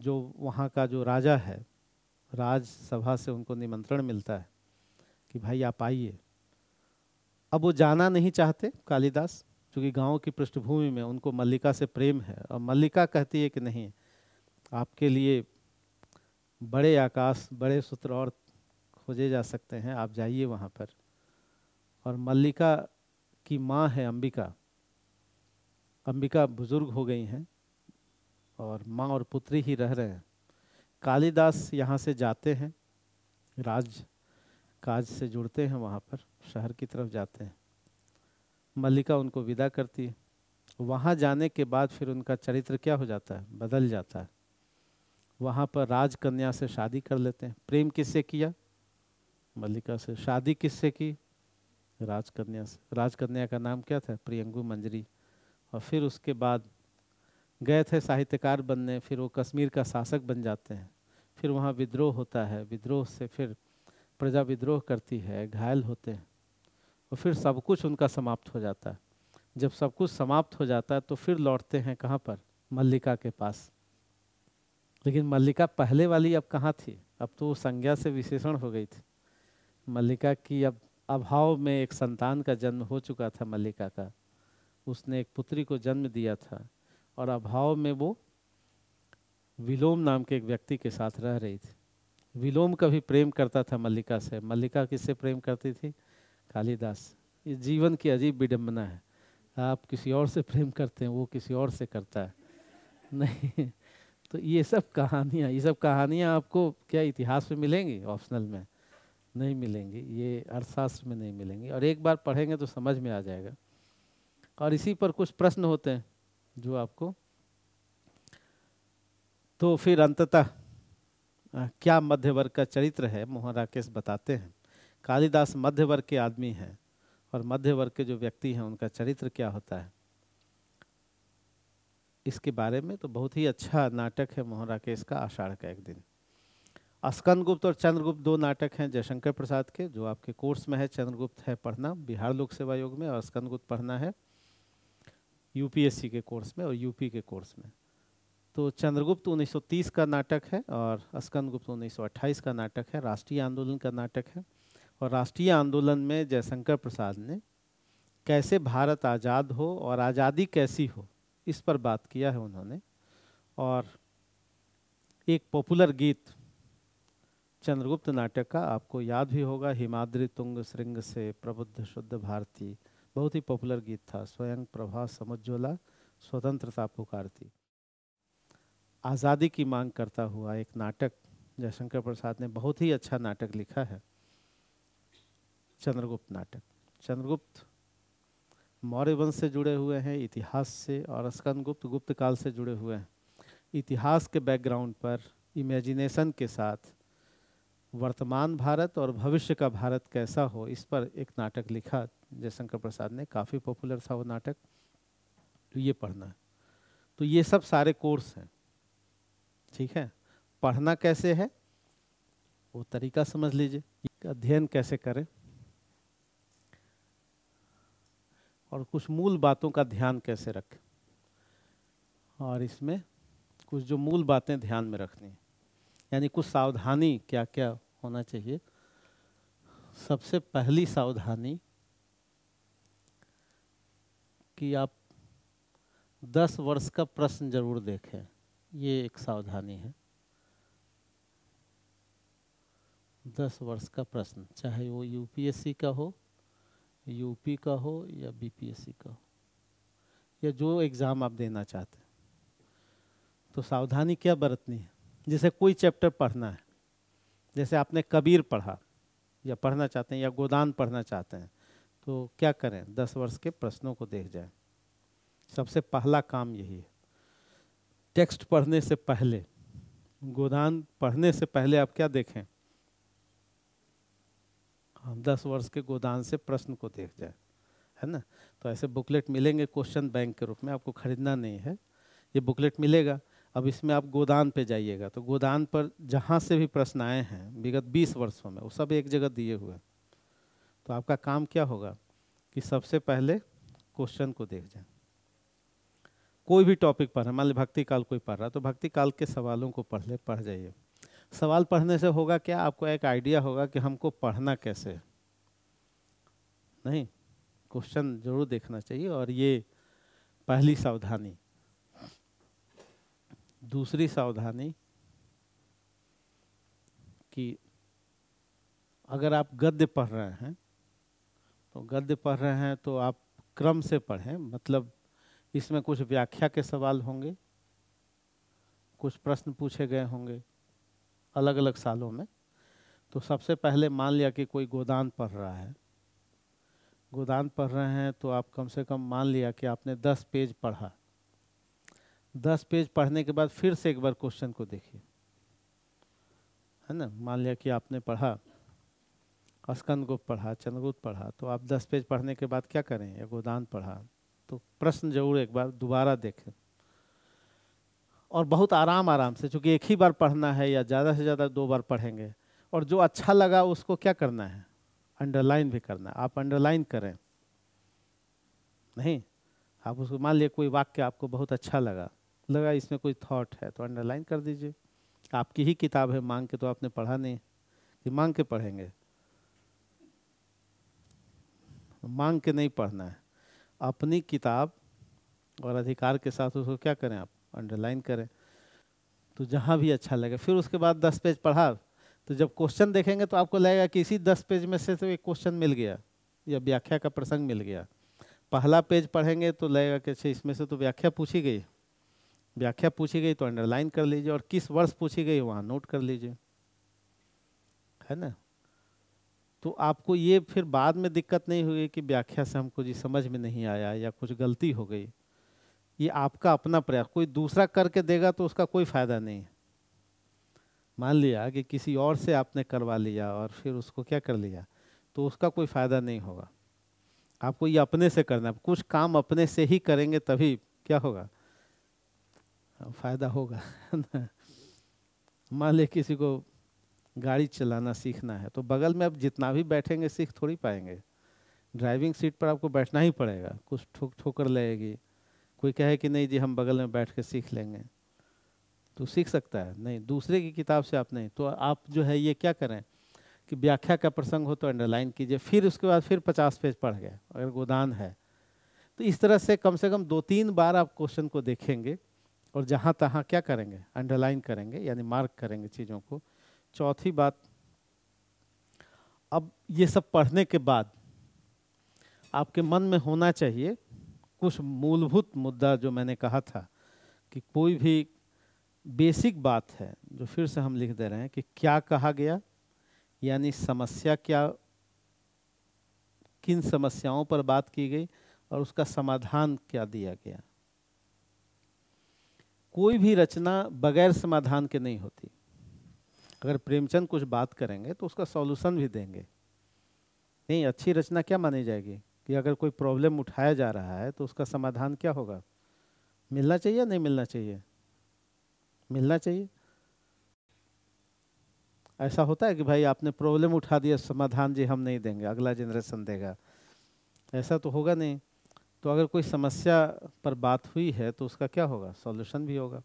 जो वहाँ का जो राजा है राजसभा से उनको निमंत्रण मिलता है कि भाई आप आइए अब वो जाना नहीं चाहते कालिदास क्योंकि गांव की पृष्ठभूमि में उनको मल्लिका से प्रेम है और मल्लिका कहती है कि नहीं आपके लिए बड़े आकाश बड़े सूत्र और खोजे जा सकते हैं आप जाइए वहाँ पर और मल्लिका की माँ है अंबिका अंबिका बुजुर्ग हो गई हैं और माँ और पुत्री ही रह रहे हैं कालिदास यहाँ से जाते हैं राज काज से जुड़ते हैं वहाँ पर शहर की तरफ जाते हैं मल्लिका उनको विदा करती है वहाँ जाने के बाद फिर उनका चरित्र क्या हो जाता है बदल जाता है वहाँ पर राजकन्या से शादी कर लेते हैं प्रेम किससे किया मल्लिका से शादी किससे की राजकन्या से राजकन्या का नाम क्या था प्रियंगू मंजरी और फिर उसके बाद गए थे साहित्यकार बनने फिर वो कश्मीर का शासक बन जाते हैं फिर वहाँ विद्रोह होता है विद्रोह से फिर प्रजा विद्रोह करती है घायल होते हैं और फिर सब कुछ उनका समाप्त हो जाता है जब सब कुछ समाप्त हो जाता है तो फिर लौटते हैं कहाँ पर मल्लिका के पास लेकिन मल्लिका पहले वाली अब कहाँ थी अब तो वो संज्ञा से विशेषण हो गई थी मल्लिका की अब अभाव में एक संतान का जन्म हो चुका था मल्लिका का उसने एक पुत्री को जन्म दिया था और अभाव में वो विलोम नाम के एक व्यक्ति के साथ रह रही थी विलोम कभी प्रेम करता था मल्लिका से मल्लिका किससे प्रेम करती थी कालिदास ये जीवन की अजीब विडम्बना है आप किसी और से प्रेम करते हैं वो किसी और से करता है नहीं तो ये सब कहानियाँ ये सब कहानियाँ आपको क्या इतिहास में मिलेंगी ऑप्शनल में नहीं मिलेंगी ये अर्थशास्त्र में नहीं मिलेंगी और एक बार पढ़ेंगे तो समझ में आ जाएगा और इसी पर कुछ प्रश्न होते हैं जो आपको तो फिर अंततः क्या मध्य वर्ग का चरित्र है मोहन राकेश बताते हैं कालिदास मध्य वर्ग के आदमी हैं और मध्य वर्ग के जो व्यक्ति हैं उनका चरित्र क्या होता है इसके बारे में तो बहुत ही अच्छा नाटक है मोहन राकेश का आषाढ़ का एक दिन अस्कंद गुप्त और चंद्रगुप्त दो नाटक हैं जयशंकर प्रसाद के जो आपके कोर्स में है चंद्रगुप्त है पढ़ना बिहार लोक सेवा योग में और अस्कंद गुप्त पढ़ना है यूपीएससी के कोर्स में और यूपी के कोर्स में तो चंद्रगुप्त 1930 का नाटक है और अस्कंद गुप्त 1928 का नाटक है राष्ट्रीय आंदोलन का नाटक है और राष्ट्रीय आंदोलन में जयशंकर प्रसाद ने कैसे भारत आज़ाद हो और आज़ादी कैसी हो इस पर बात किया है उन्होंने और एक पॉपुलर गीत चंद्रगुप्त नाटक का आपको याद भी होगा हिमाद्री तुंग श्रृंग से प्रबुद्ध शुद्ध भारती बहुत ही पॉपुलर गीत था स्वयं प्रभा समज्ज्वला स्वतंत्रता पुकारती आज़ादी की मांग करता हुआ एक नाटक जयशंकर प्रसाद ने बहुत ही अच्छा नाटक लिखा है चंद्रगुप्त नाटक चंद्रगुप्त मौर्य वंश से जुड़े हुए हैं इतिहास से और अस्कन गुप्त गुप्त काल से जुड़े हुए हैं इतिहास के बैकग्राउंड पर इमेजिनेशन के साथ वर्तमान भारत और भविष्य का भारत कैसा हो इस पर एक नाटक लिखा जयशंकर प्रसाद ने काफ़ी पॉपुलर था वो नाटक तो ये पढ़ना है तो ये सब सारे कोर्स हैं ठीक है पढ़ना कैसे है वो तरीका समझ लीजिए अध्ययन कैसे करें और कुछ मूल बातों का ध्यान कैसे रखें और इसमें कुछ जो मूल बातें ध्यान में रखनी है यानी कुछ सावधानी क्या क्या होना चाहिए सबसे पहली सावधानी कि आप दस वर्ष का प्रश्न जरूर देखें ये एक सावधानी है दस वर्ष का प्रश्न चाहे वो यूपीएससी का हो यूपी का हो या बीपीएससी का हो या जो एग्ज़ाम आप देना चाहते हैं तो सावधानी क्या बरतनी है जैसे कोई चैप्टर पढ़ना है जैसे आपने कबीर पढ़ा या पढ़ना चाहते हैं या गोदान पढ़ना चाहते हैं तो क्या करें दस वर्ष के प्रश्नों को देख जाएं सबसे पहला काम यही है टेक्स्ट पढ़ने से पहले गोदान पढ़ने से पहले आप क्या देखें हम हाँ, दस वर्ष के गोदान से प्रश्न को देख जाए है ना तो ऐसे बुकलेट मिलेंगे क्वेश्चन बैंक के रूप में आपको खरीदना नहीं है ये बुकलेट मिलेगा अब इसमें आप गोदान पे जाइएगा तो गोदान पर जहाँ से भी प्रश्न आए हैं विगत 20 वर्षों में वो सब एक जगह दिए हुए हैं तो आपका काम क्या होगा कि सबसे पहले क्वेश्चन को देख जाए कोई भी टॉपिक पढ़ मान ली भक्ति काल कोई पढ़ रहा तो भक्ति काल के सवालों को पढ़ ले पढ़ जाइए सवाल पढ़ने से होगा क्या आपको एक आइडिया होगा कि हमको पढ़ना कैसे है नहीं क्वेश्चन जरूर देखना चाहिए और ये पहली सावधानी दूसरी सावधानी कि अगर आप गद्य पढ़ रहे हैं तो गद्य पढ़ रहे हैं तो आप क्रम से पढ़ें मतलब इसमें कुछ व्याख्या के सवाल होंगे कुछ प्रश्न पूछे गए होंगे अलग अलग सालों में तो सबसे पहले मान लिया कि कोई गोदान पढ़ रहा है गोदान पढ़ रहे हैं तो आप कम से कम मान लिया कि आपने दस पेज पढ़ा दस पेज पढ़ने के बाद फिर से एक बार क्वेश्चन को देखिए है ना मान लिया कि आपने पढ़ा और स्कंदगुप्त पढ़ा चंद्रगुप्त पढ़ा तो आप दस पेज पढ़ने के बाद क्या करें या गोदान पढ़ा तो प्रश्न जरूर एक बार दोबारा देखें और बहुत आराम आराम से चूँकि एक ही बार पढ़ना है या ज़्यादा से ज़्यादा दो बार पढ़ेंगे और जो अच्छा लगा उसको क्या करना है अंडरलाइन भी करना है आप अंडरलाइन करें नहीं आप उसको मान लिया कोई वाक्य आपको बहुत अच्छा लगा लगा इसमें कोई थॉट है तो अंडरलाइन कर दीजिए आपकी ही किताब है मांग के तो आपने पढ़ा नहीं कि मांग के पढ़ेंगे मांग के नहीं पढ़ना है अपनी किताब और अधिकार के साथ उसको क्या करें आप अंडरलाइन करें तो जहाँ भी अच्छा लगे फिर उसके बाद दस पेज पढ़ा तो जब क्वेश्चन देखेंगे तो आपको लगेगा कि इसी दस पेज में से तो एक क्वेश्चन मिल गया या व्याख्या का प्रसंग मिल गया पहला पेज पढ़ेंगे तो लगेगा कि अच्छा इसमें से तो व्याख्या पूछी गई व्याख्या पूछी गई तो अंडरलाइन कर लीजिए और किस वर्ष पूछी गई वहाँ नोट कर लीजिए है ना तो आपको ये फिर बाद में दिक्कत नहीं हुई कि व्याख्या से हमको जी समझ में नहीं आया या कुछ गलती हो गई ये आपका अपना प्रयास कोई दूसरा करके देगा तो उसका कोई फ़ायदा नहीं मान लिया कि किसी और से आपने करवा लिया और फिर उसको क्या कर लिया तो उसका कोई फ़ायदा नहीं होगा आपको ये अपने से करना है कुछ काम अपने से ही करेंगे तभी क्या होगा फ़ायदा होगा मान लिया किसी को गाड़ी चलाना सीखना है तो बगल में आप जितना भी बैठेंगे सीख थोड़ी पाएंगे ड्राइविंग सीट पर आपको बैठना ही पड़ेगा कुछ ठोक ठोकर लगेगी कोई कहे कि नहीं जी हम बगल में बैठ के सीख लेंगे तो सीख सकता है नहीं दूसरे की किताब से आप नहीं तो आप जो है ये क्या करें कि व्याख्या का प्रसंग हो तो अंडरलाइन कीजिए फिर उसके बाद फिर पचास पेज पढ़ गए अगर गोदान है तो इस तरह से कम से कम दो तीन बार आप क्वेश्चन को देखेंगे और जहाँ तहाँ क्या करेंगे अंडरलाइन करेंगे यानी मार्क करेंगे चीज़ों को चौथी बात अब ये सब पढ़ने के बाद आपके मन में होना चाहिए कुछ मूलभूत मुद्दा जो मैंने कहा था कि कोई भी बेसिक बात है जो फिर से हम लिख दे रहे हैं कि क्या कहा गया यानी समस्या क्या किन समस्याओं पर बात की गई और उसका समाधान क्या दिया गया कोई भी रचना बगैर समाधान के नहीं होती अगर प्रेमचंद कुछ बात करेंगे तो उसका सॉल्यूशन भी देंगे नहीं अच्छी रचना क्या मानी जाएगी कि अगर कोई प्रॉब्लम उठाया जा रहा है तो उसका समाधान क्या होगा मिलना चाहिए या नहीं मिलना चाहिए मिलना चाहिए ऐसा होता है कि भाई आपने प्रॉब्लम उठा दिया समाधान जी हम नहीं देंगे अगला जनरेशन देगा ऐसा तो होगा नहीं तो अगर कोई समस्या पर बात हुई है तो उसका क्या होगा सॉल्यूशन भी होगा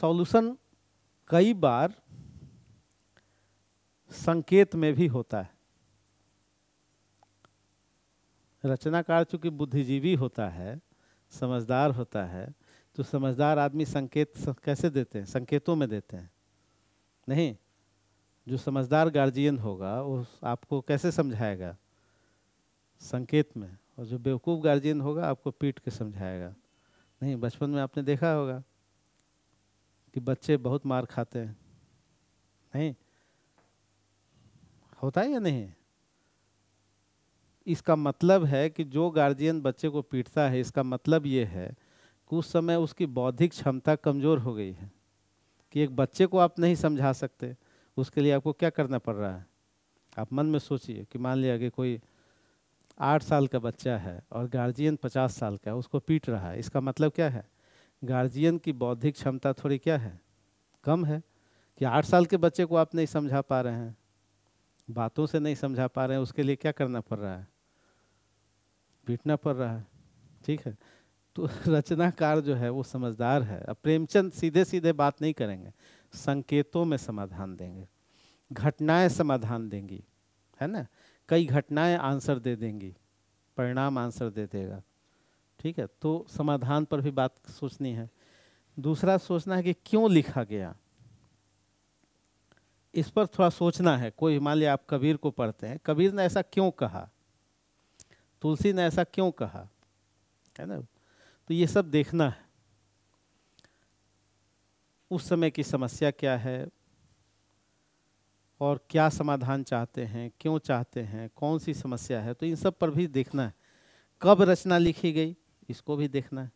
सॉल्यूशन कई बार संकेत में भी होता है रचनाकार चूंकि बुद्धिजीवी होता है समझदार होता है तो समझदार आदमी संकेत कैसे देते हैं संकेतों में देते हैं नहीं जो समझदार गार्जियन होगा वो आपको कैसे समझाएगा संकेत में और जो बेवकूफ़ गार्जियन होगा आपको पीट के समझाएगा नहीं बचपन में आपने देखा होगा कि बच्चे बहुत मार खाते हैं नहीं होता है या नहीं इसका मतलब है कि जो गार्जियन बच्चे को पीटता है इसका मतलब ये है कि उस समय उसकी बौद्धिक क्षमता कमज़ोर हो गई है कि एक बच्चे को आप नहीं समझा सकते उसके लिए आपको क्या करना पड़ रहा है आप मन में सोचिए कि मान लिया कि कोई आठ साल का बच्चा है और गार्जियन पचास साल का उसको पीट रहा है इसका मतलब क्या है गार्जियन की बौद्धिक क्षमता थोड़ी क्या है कम है कि आठ साल के बच्चे को आप नहीं समझा पा रहे हैं बातों से नहीं समझा पा रहे हैं उसके लिए क्या करना पड़ रहा है पीटना पड़ रहा है ठीक है तो रचनाकार जो है वो समझदार है अब प्रेमचंद सीधे सीधे बात नहीं करेंगे संकेतों में समाधान देंगे घटनाएं समाधान देंगी है ना कई घटनाएं आंसर दे देंगी परिणाम आंसर दे देगा ठीक है तो समाधान पर भी बात सोचनी है दूसरा सोचना है कि क्यों लिखा गया इस पर थोड़ा सोचना है कोई मान लिया आप कबीर को पढ़ते हैं कबीर ने ऐसा क्यों कहा तुलसी ने ऐसा क्यों कहा है ना तो ये सब देखना है उस समय की समस्या क्या है और क्या समाधान चाहते हैं क्यों चाहते हैं कौन सी समस्या है तो इन सब पर भी देखना है कब रचना लिखी गई इसको भी देखना है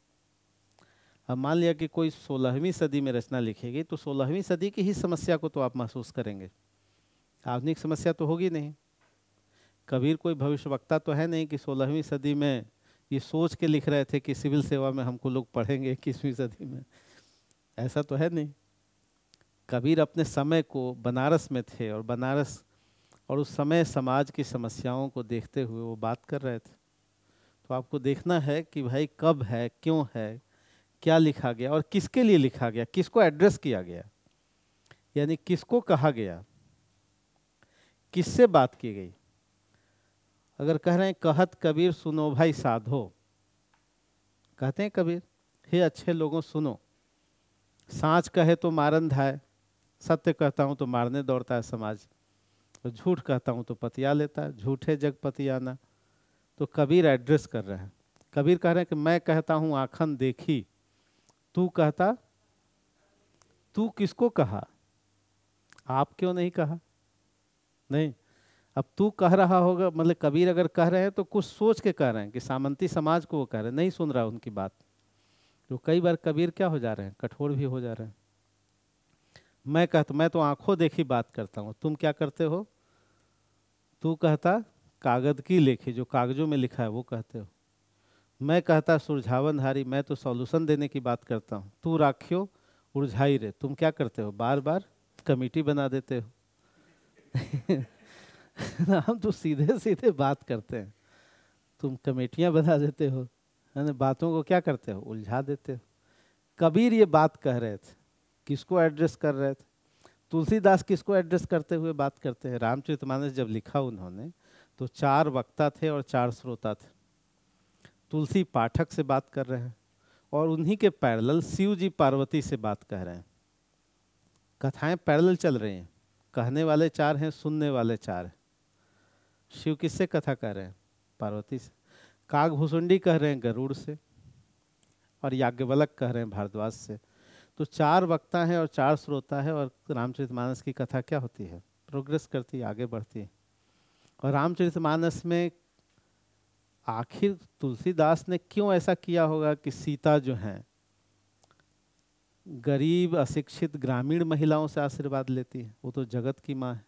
अब मान लिया कि कोई सोलहवीं सदी में रचना लिखेगी तो सोलहवीं सदी की ही समस्या को तो आप महसूस करेंगे आधुनिक समस्या तो होगी नहीं कबीर कोई भविष्यवक्ता तो है नहीं कि सोलहवीं सदी में ये सोच के लिख रहे थे कि सिविल सेवा में हमको लोग पढ़ेंगे इक्कीसवीं सदी में ऐसा तो है नहीं कबीर अपने समय को बनारस में थे और बनारस और उस समय समाज की समस्याओं को देखते हुए वो बात कर रहे थे तो आपको देखना है कि भाई कब है क्यों है क्या लिखा गया और किसके लिए लिखा गया किसको एड्रेस किया गया यानी किसको कहा गया किससे बात की गई अगर कह रहे हैं कहत कबीर सुनो भाई साधो कहते हैं कबीर हे अच्छे लोगों सुनो साँच कहे तो मारन धाए सत्य कहता हूँ तो मारने दौड़ता है समाज और झूठ कहता हूँ तो पतिया लेता है झूठे जग पतियाना तो कबीर एड्रेस कर रहे हैं कबीर कह रहे हैं कि मैं कहता हूँ आखन देखी तू कहता तू किसको कहा आप क्यों नहीं कहा नहीं अब तू कह रहा होगा मतलब कबीर अगर कह रहे हैं तो कुछ सोच के कह रहे हैं कि सामंती समाज को वो कह रहे हैं नहीं सुन रहा उनकी बात तो कई बार कबीर क्या हो जा रहे हैं कठोर भी हो जा रहे हैं मैं कहता मैं तो आंखों देखी बात करता हूँ तुम क्या करते हो तू कहता कागज की लेखी जो कागजों में लिखा है वो कहते हो मैं कहता सुरझावनहारी मैं तो सॉल्यूशन देने की बात करता हूँ तू राखियो उलझाई रे तुम क्या करते हो बार बार कमेटी बना देते हो हम तो सीधे सीधे बात करते हैं तुम कमेटियाँ बना देते हो है ना बातों को क्या करते हो उलझा देते हो कबीर ये बात कह रहे थे किसको एड्रेस कर रहे थे तुलसीदास किसको एड्रेस करते हुए बात करते हैं रामचरितमानस जब लिखा उन्होंने तो चार वक्ता थे और चार श्रोता थे तुलसी पाठक से बात कर रहे हैं और उन्हीं के पैरल शिव जी पार्वती से बात कह रहे हैं कथाएं पैरल चल रही हैं कहने वाले चार हैं सुनने वाले चार हैं शिव किससे कथा कह रहे हैं पार्वती से कागभूसुंडी कह रहे हैं गरुड़ से और याज्ञवलक कह रहे हैं भारद्वाज से तो चार वक्ता हैं और चार श्रोता है और रामचरितमानस की कथा क्या होती है प्रोग्रेस करती है आगे बढ़ती है और रामचरितमानस में आखिर तुलसीदास ने क्यों ऐसा किया होगा कि सीता जो हैं गरीब अशिक्षित ग्रामीण महिलाओं से आशीर्वाद लेती है वो तो जगत की माँ है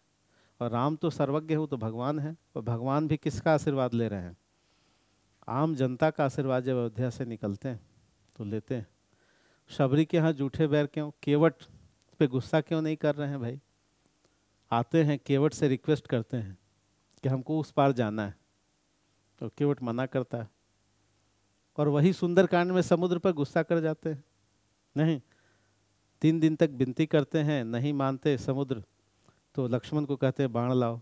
और राम तो सर्वज्ञ है वो तो भगवान है और भगवान भी किसका आशीर्वाद ले रहे हैं आम जनता का आशीर्वाद जब अयोध्या से निकलते हैं तो लेते हैं शबरी के यहाँ जूठे बैर क्यों केवट पे गुस्सा क्यों नहीं कर रहे हैं भाई आते हैं केवट से रिक्वेस्ट करते हैं कि हमको उस पार जाना है तो केवट मना करता है और वही सुंदरकांड में समुद्र पर गुस्सा कर जाते हैं नहीं तीन दिन तक विनती करते हैं नहीं मानते समुद्र तो लक्ष्मण को कहते हैं बाण लाओ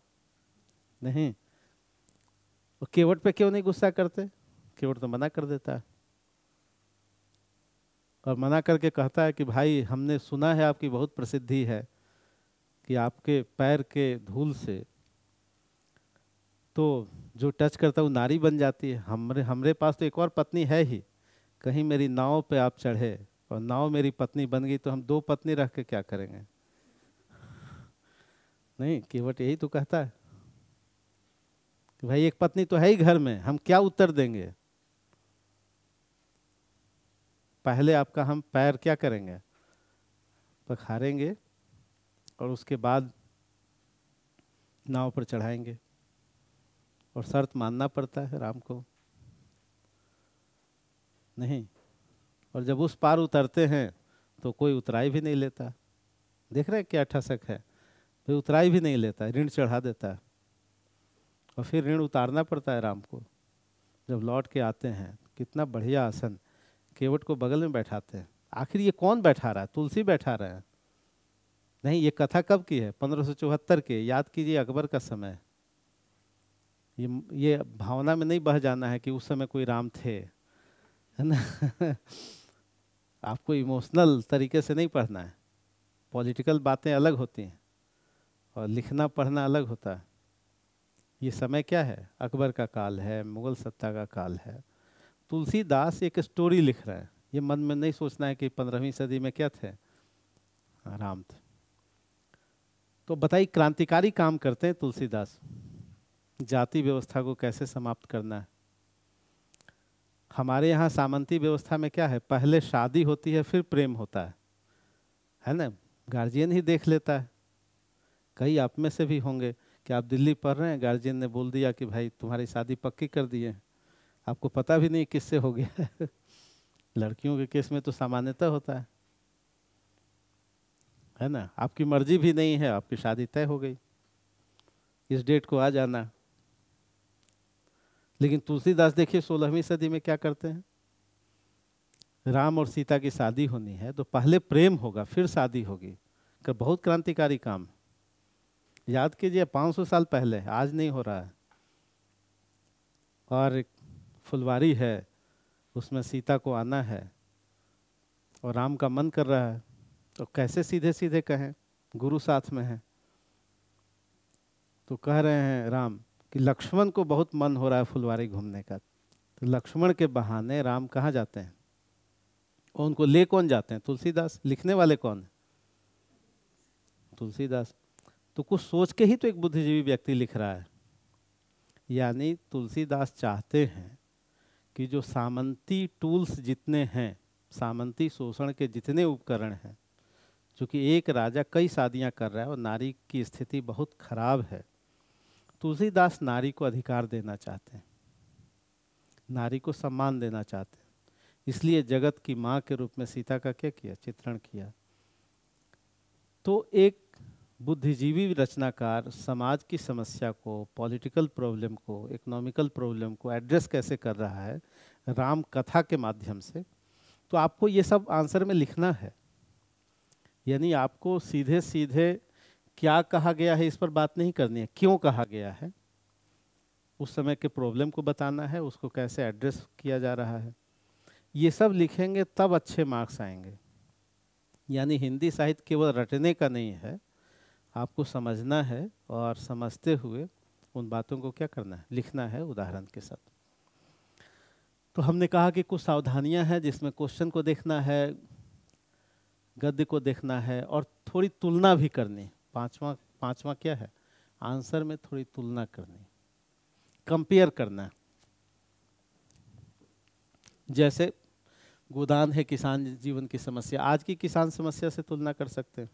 नहीं वो केवट पे क्यों नहीं गुस्सा करते केवट तो मना कर देता है और मना करके कहता है कि भाई हमने सुना है आपकी बहुत प्रसिद्धि है कि आपके पैर के धूल से तो जो टच करता है वो नारी बन जाती है हमरे हमरे पास तो एक और पत्नी है ही कहीं मेरी नाव पे आप चढ़े और नाव मेरी पत्नी बन गई तो हम दो पत्नी रख के क्या करेंगे नहीं केवट यही तो कहता है कि भाई एक पत्नी तो है ही घर में हम क्या उत्तर देंगे पहले आपका हम पैर क्या करेंगे पखारेंगे और उसके बाद नाव पर चढ़ाएंगे और शर्त मानना पड़ता है राम को नहीं और जब उस पार उतरते हैं तो कोई उतराई भी नहीं लेता देख रहे हैं क्या ठसक है कोई उतराई भी नहीं लेता ऋण चढ़ा देता है और फिर ऋण उतारना पड़ता है राम को जब लौट के आते हैं कितना बढ़िया आसन केवट को बगल में बैठाते हैं आखिर ये कौन बैठा रहा है तुलसी बैठा रहा है नहीं ये कथा कब की है पंद्रह की के याद कीजिए अकबर का समय ये ये भावना में नहीं बह जाना है कि उस समय कोई राम थे है ना आपको इमोशनल तरीके से नहीं पढ़ना है पॉलिटिकल बातें अलग होती हैं और लिखना पढ़ना अलग होता है ये समय क्या है अकबर का काल है मुगल सत्ता का काल है तुलसीदास एक स्टोरी लिख रहा है ये मन में नहीं सोचना है कि पंद्रहवीं सदी में क्या थे हाँ, राम थे तो बताइए क्रांतिकारी काम करते हैं तुलसीदास जाति व्यवस्था को कैसे समाप्त करना है हमारे यहाँ सामंती व्यवस्था में क्या है पहले शादी होती है फिर प्रेम होता है है ना गार्जियन ही देख लेता है कई आप में से भी होंगे कि आप दिल्ली पढ़ रहे हैं गार्जियन ने बोल दिया कि भाई तुम्हारी शादी पक्की कर दी है आपको पता भी नहीं किससे हो गया लड़कियों के केस में तो सामान्यता होता है है ना आपकी मर्जी भी नहीं है आपकी शादी तय हो गई इस डेट को आ जाना लेकिन तुलसीदास देखिए सोलहवीं सदी में क्या करते हैं राम और सीता की शादी होनी है तो पहले प्रेम होगा फिर शादी होगी कर बहुत क्रांतिकारी काम याद कीजिए 500 साल पहले आज नहीं हो रहा है और एक फुलवारी है उसमें सीता को आना है और राम का मन कर रहा है तो कैसे सीधे सीधे कहें गुरु साथ में है तो कह रहे हैं राम कि लक्ष्मण को बहुत मन हो रहा है फुलवारी घूमने का तो लक्ष्मण के बहाने राम कहाँ जाते हैं और उनको ले कौन जाते हैं तुलसीदास लिखने वाले कौन है तुलसीदास तो कुछ सोच के ही तो एक बुद्धिजीवी व्यक्ति लिख रहा है यानी तुलसीदास चाहते हैं कि जो सामंती टूल्स जितने हैं सामंती शोषण के जितने उपकरण हैं चूँकि एक राजा कई शादियाँ कर रहा है और नारी की स्थिति बहुत खराब है तुलसीदास नारी को अधिकार देना चाहते हैं नारी को सम्मान देना चाहते हैं इसलिए जगत की माँ के रूप में सीता का क्या किया चित्रण किया तो एक बुद्धिजीवी रचनाकार समाज की समस्या को पॉलिटिकल प्रॉब्लम को इकोनॉमिकल प्रॉब्लम को एड्रेस कैसे कर रहा है राम कथा के माध्यम से तो आपको ये सब आंसर में लिखना है यानी आपको सीधे सीधे क्या कहा गया है इस पर बात नहीं करनी है क्यों कहा गया है उस समय के प्रॉब्लम को बताना है उसको कैसे एड्रेस किया जा रहा है ये सब लिखेंगे तब अच्छे मार्क्स आएंगे यानी हिंदी साहित्य केवल रटने का नहीं है आपको समझना है और समझते हुए उन बातों को क्या करना है लिखना है उदाहरण के साथ तो हमने कहा कि कुछ सावधानियां हैं जिसमें क्वेश्चन को देखना है गद्य को देखना है और थोड़ी तुलना भी करनी पांचवा पांचवा क्या है आंसर में थोड़ी तुलना करनी कंपेयर करना जैसे गोदान है किसान जीवन की समस्या आज की किसान समस्या से तुलना कर सकते हैं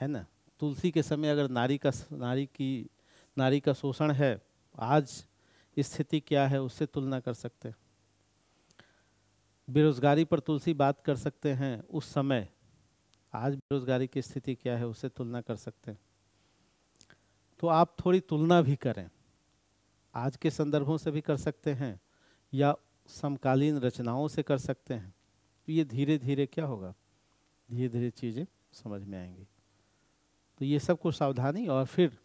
है ना तुलसी के समय अगर नारी का नारी की नारी का शोषण है आज स्थिति क्या है उससे तुलना कर सकते हैं बेरोजगारी पर तुलसी बात कर सकते हैं उस समय आज बेरोजगारी की स्थिति क्या है उससे तुलना कर सकते हैं तो आप थोड़ी तुलना भी करें आज के संदर्भों से भी कर सकते हैं या समकालीन रचनाओं से कर सकते हैं तो ये धीरे धीरे क्या होगा धीरे धीरे चीज़ें समझ में आएंगी तो ये सब कुछ सावधानी और फिर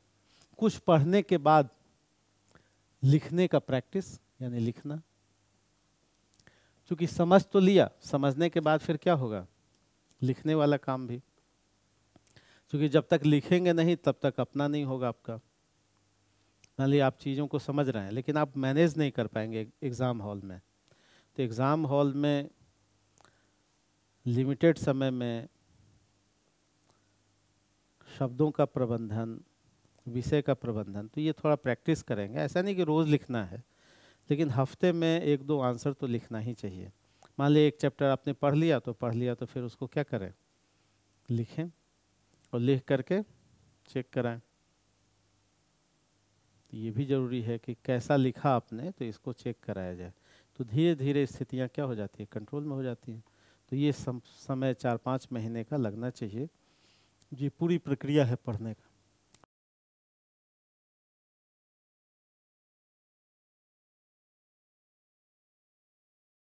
कुछ पढ़ने के बाद लिखने का प्रैक्टिस यानी लिखना क्योंकि समझ तो लिया समझने के बाद फिर क्या होगा लिखने वाला काम भी क्योंकि जब तक लिखेंगे नहीं तब तक अपना नहीं होगा आपका भले आप चीज़ों को समझ रहे हैं लेकिन आप मैनेज नहीं कर पाएंगे एग्ज़ाम हॉल में तो एग्ज़ाम हॉल में लिमिटेड समय में शब्दों का प्रबंधन विषय का प्रबंधन तो ये थोड़ा प्रैक्टिस करेंगे ऐसा नहीं कि रोज़ लिखना है लेकिन हफ्ते में एक दो आंसर तो लिखना ही चाहिए मान लीजिए एक चैप्टर आपने पढ़ लिया तो पढ़ लिया तो फिर उसको क्या करें लिखें और लिख करके चेक कराएं तो ये भी ज़रूरी है कि कैसा लिखा आपने तो इसको चेक कराया जाए तो धीरे धीरे स्थितियाँ क्या हो जाती है कंट्रोल में हो जाती हैं तो ये सम, समय चार पाँच महीने का लगना चाहिए जी पूरी प्रक्रिया है पढ़ने का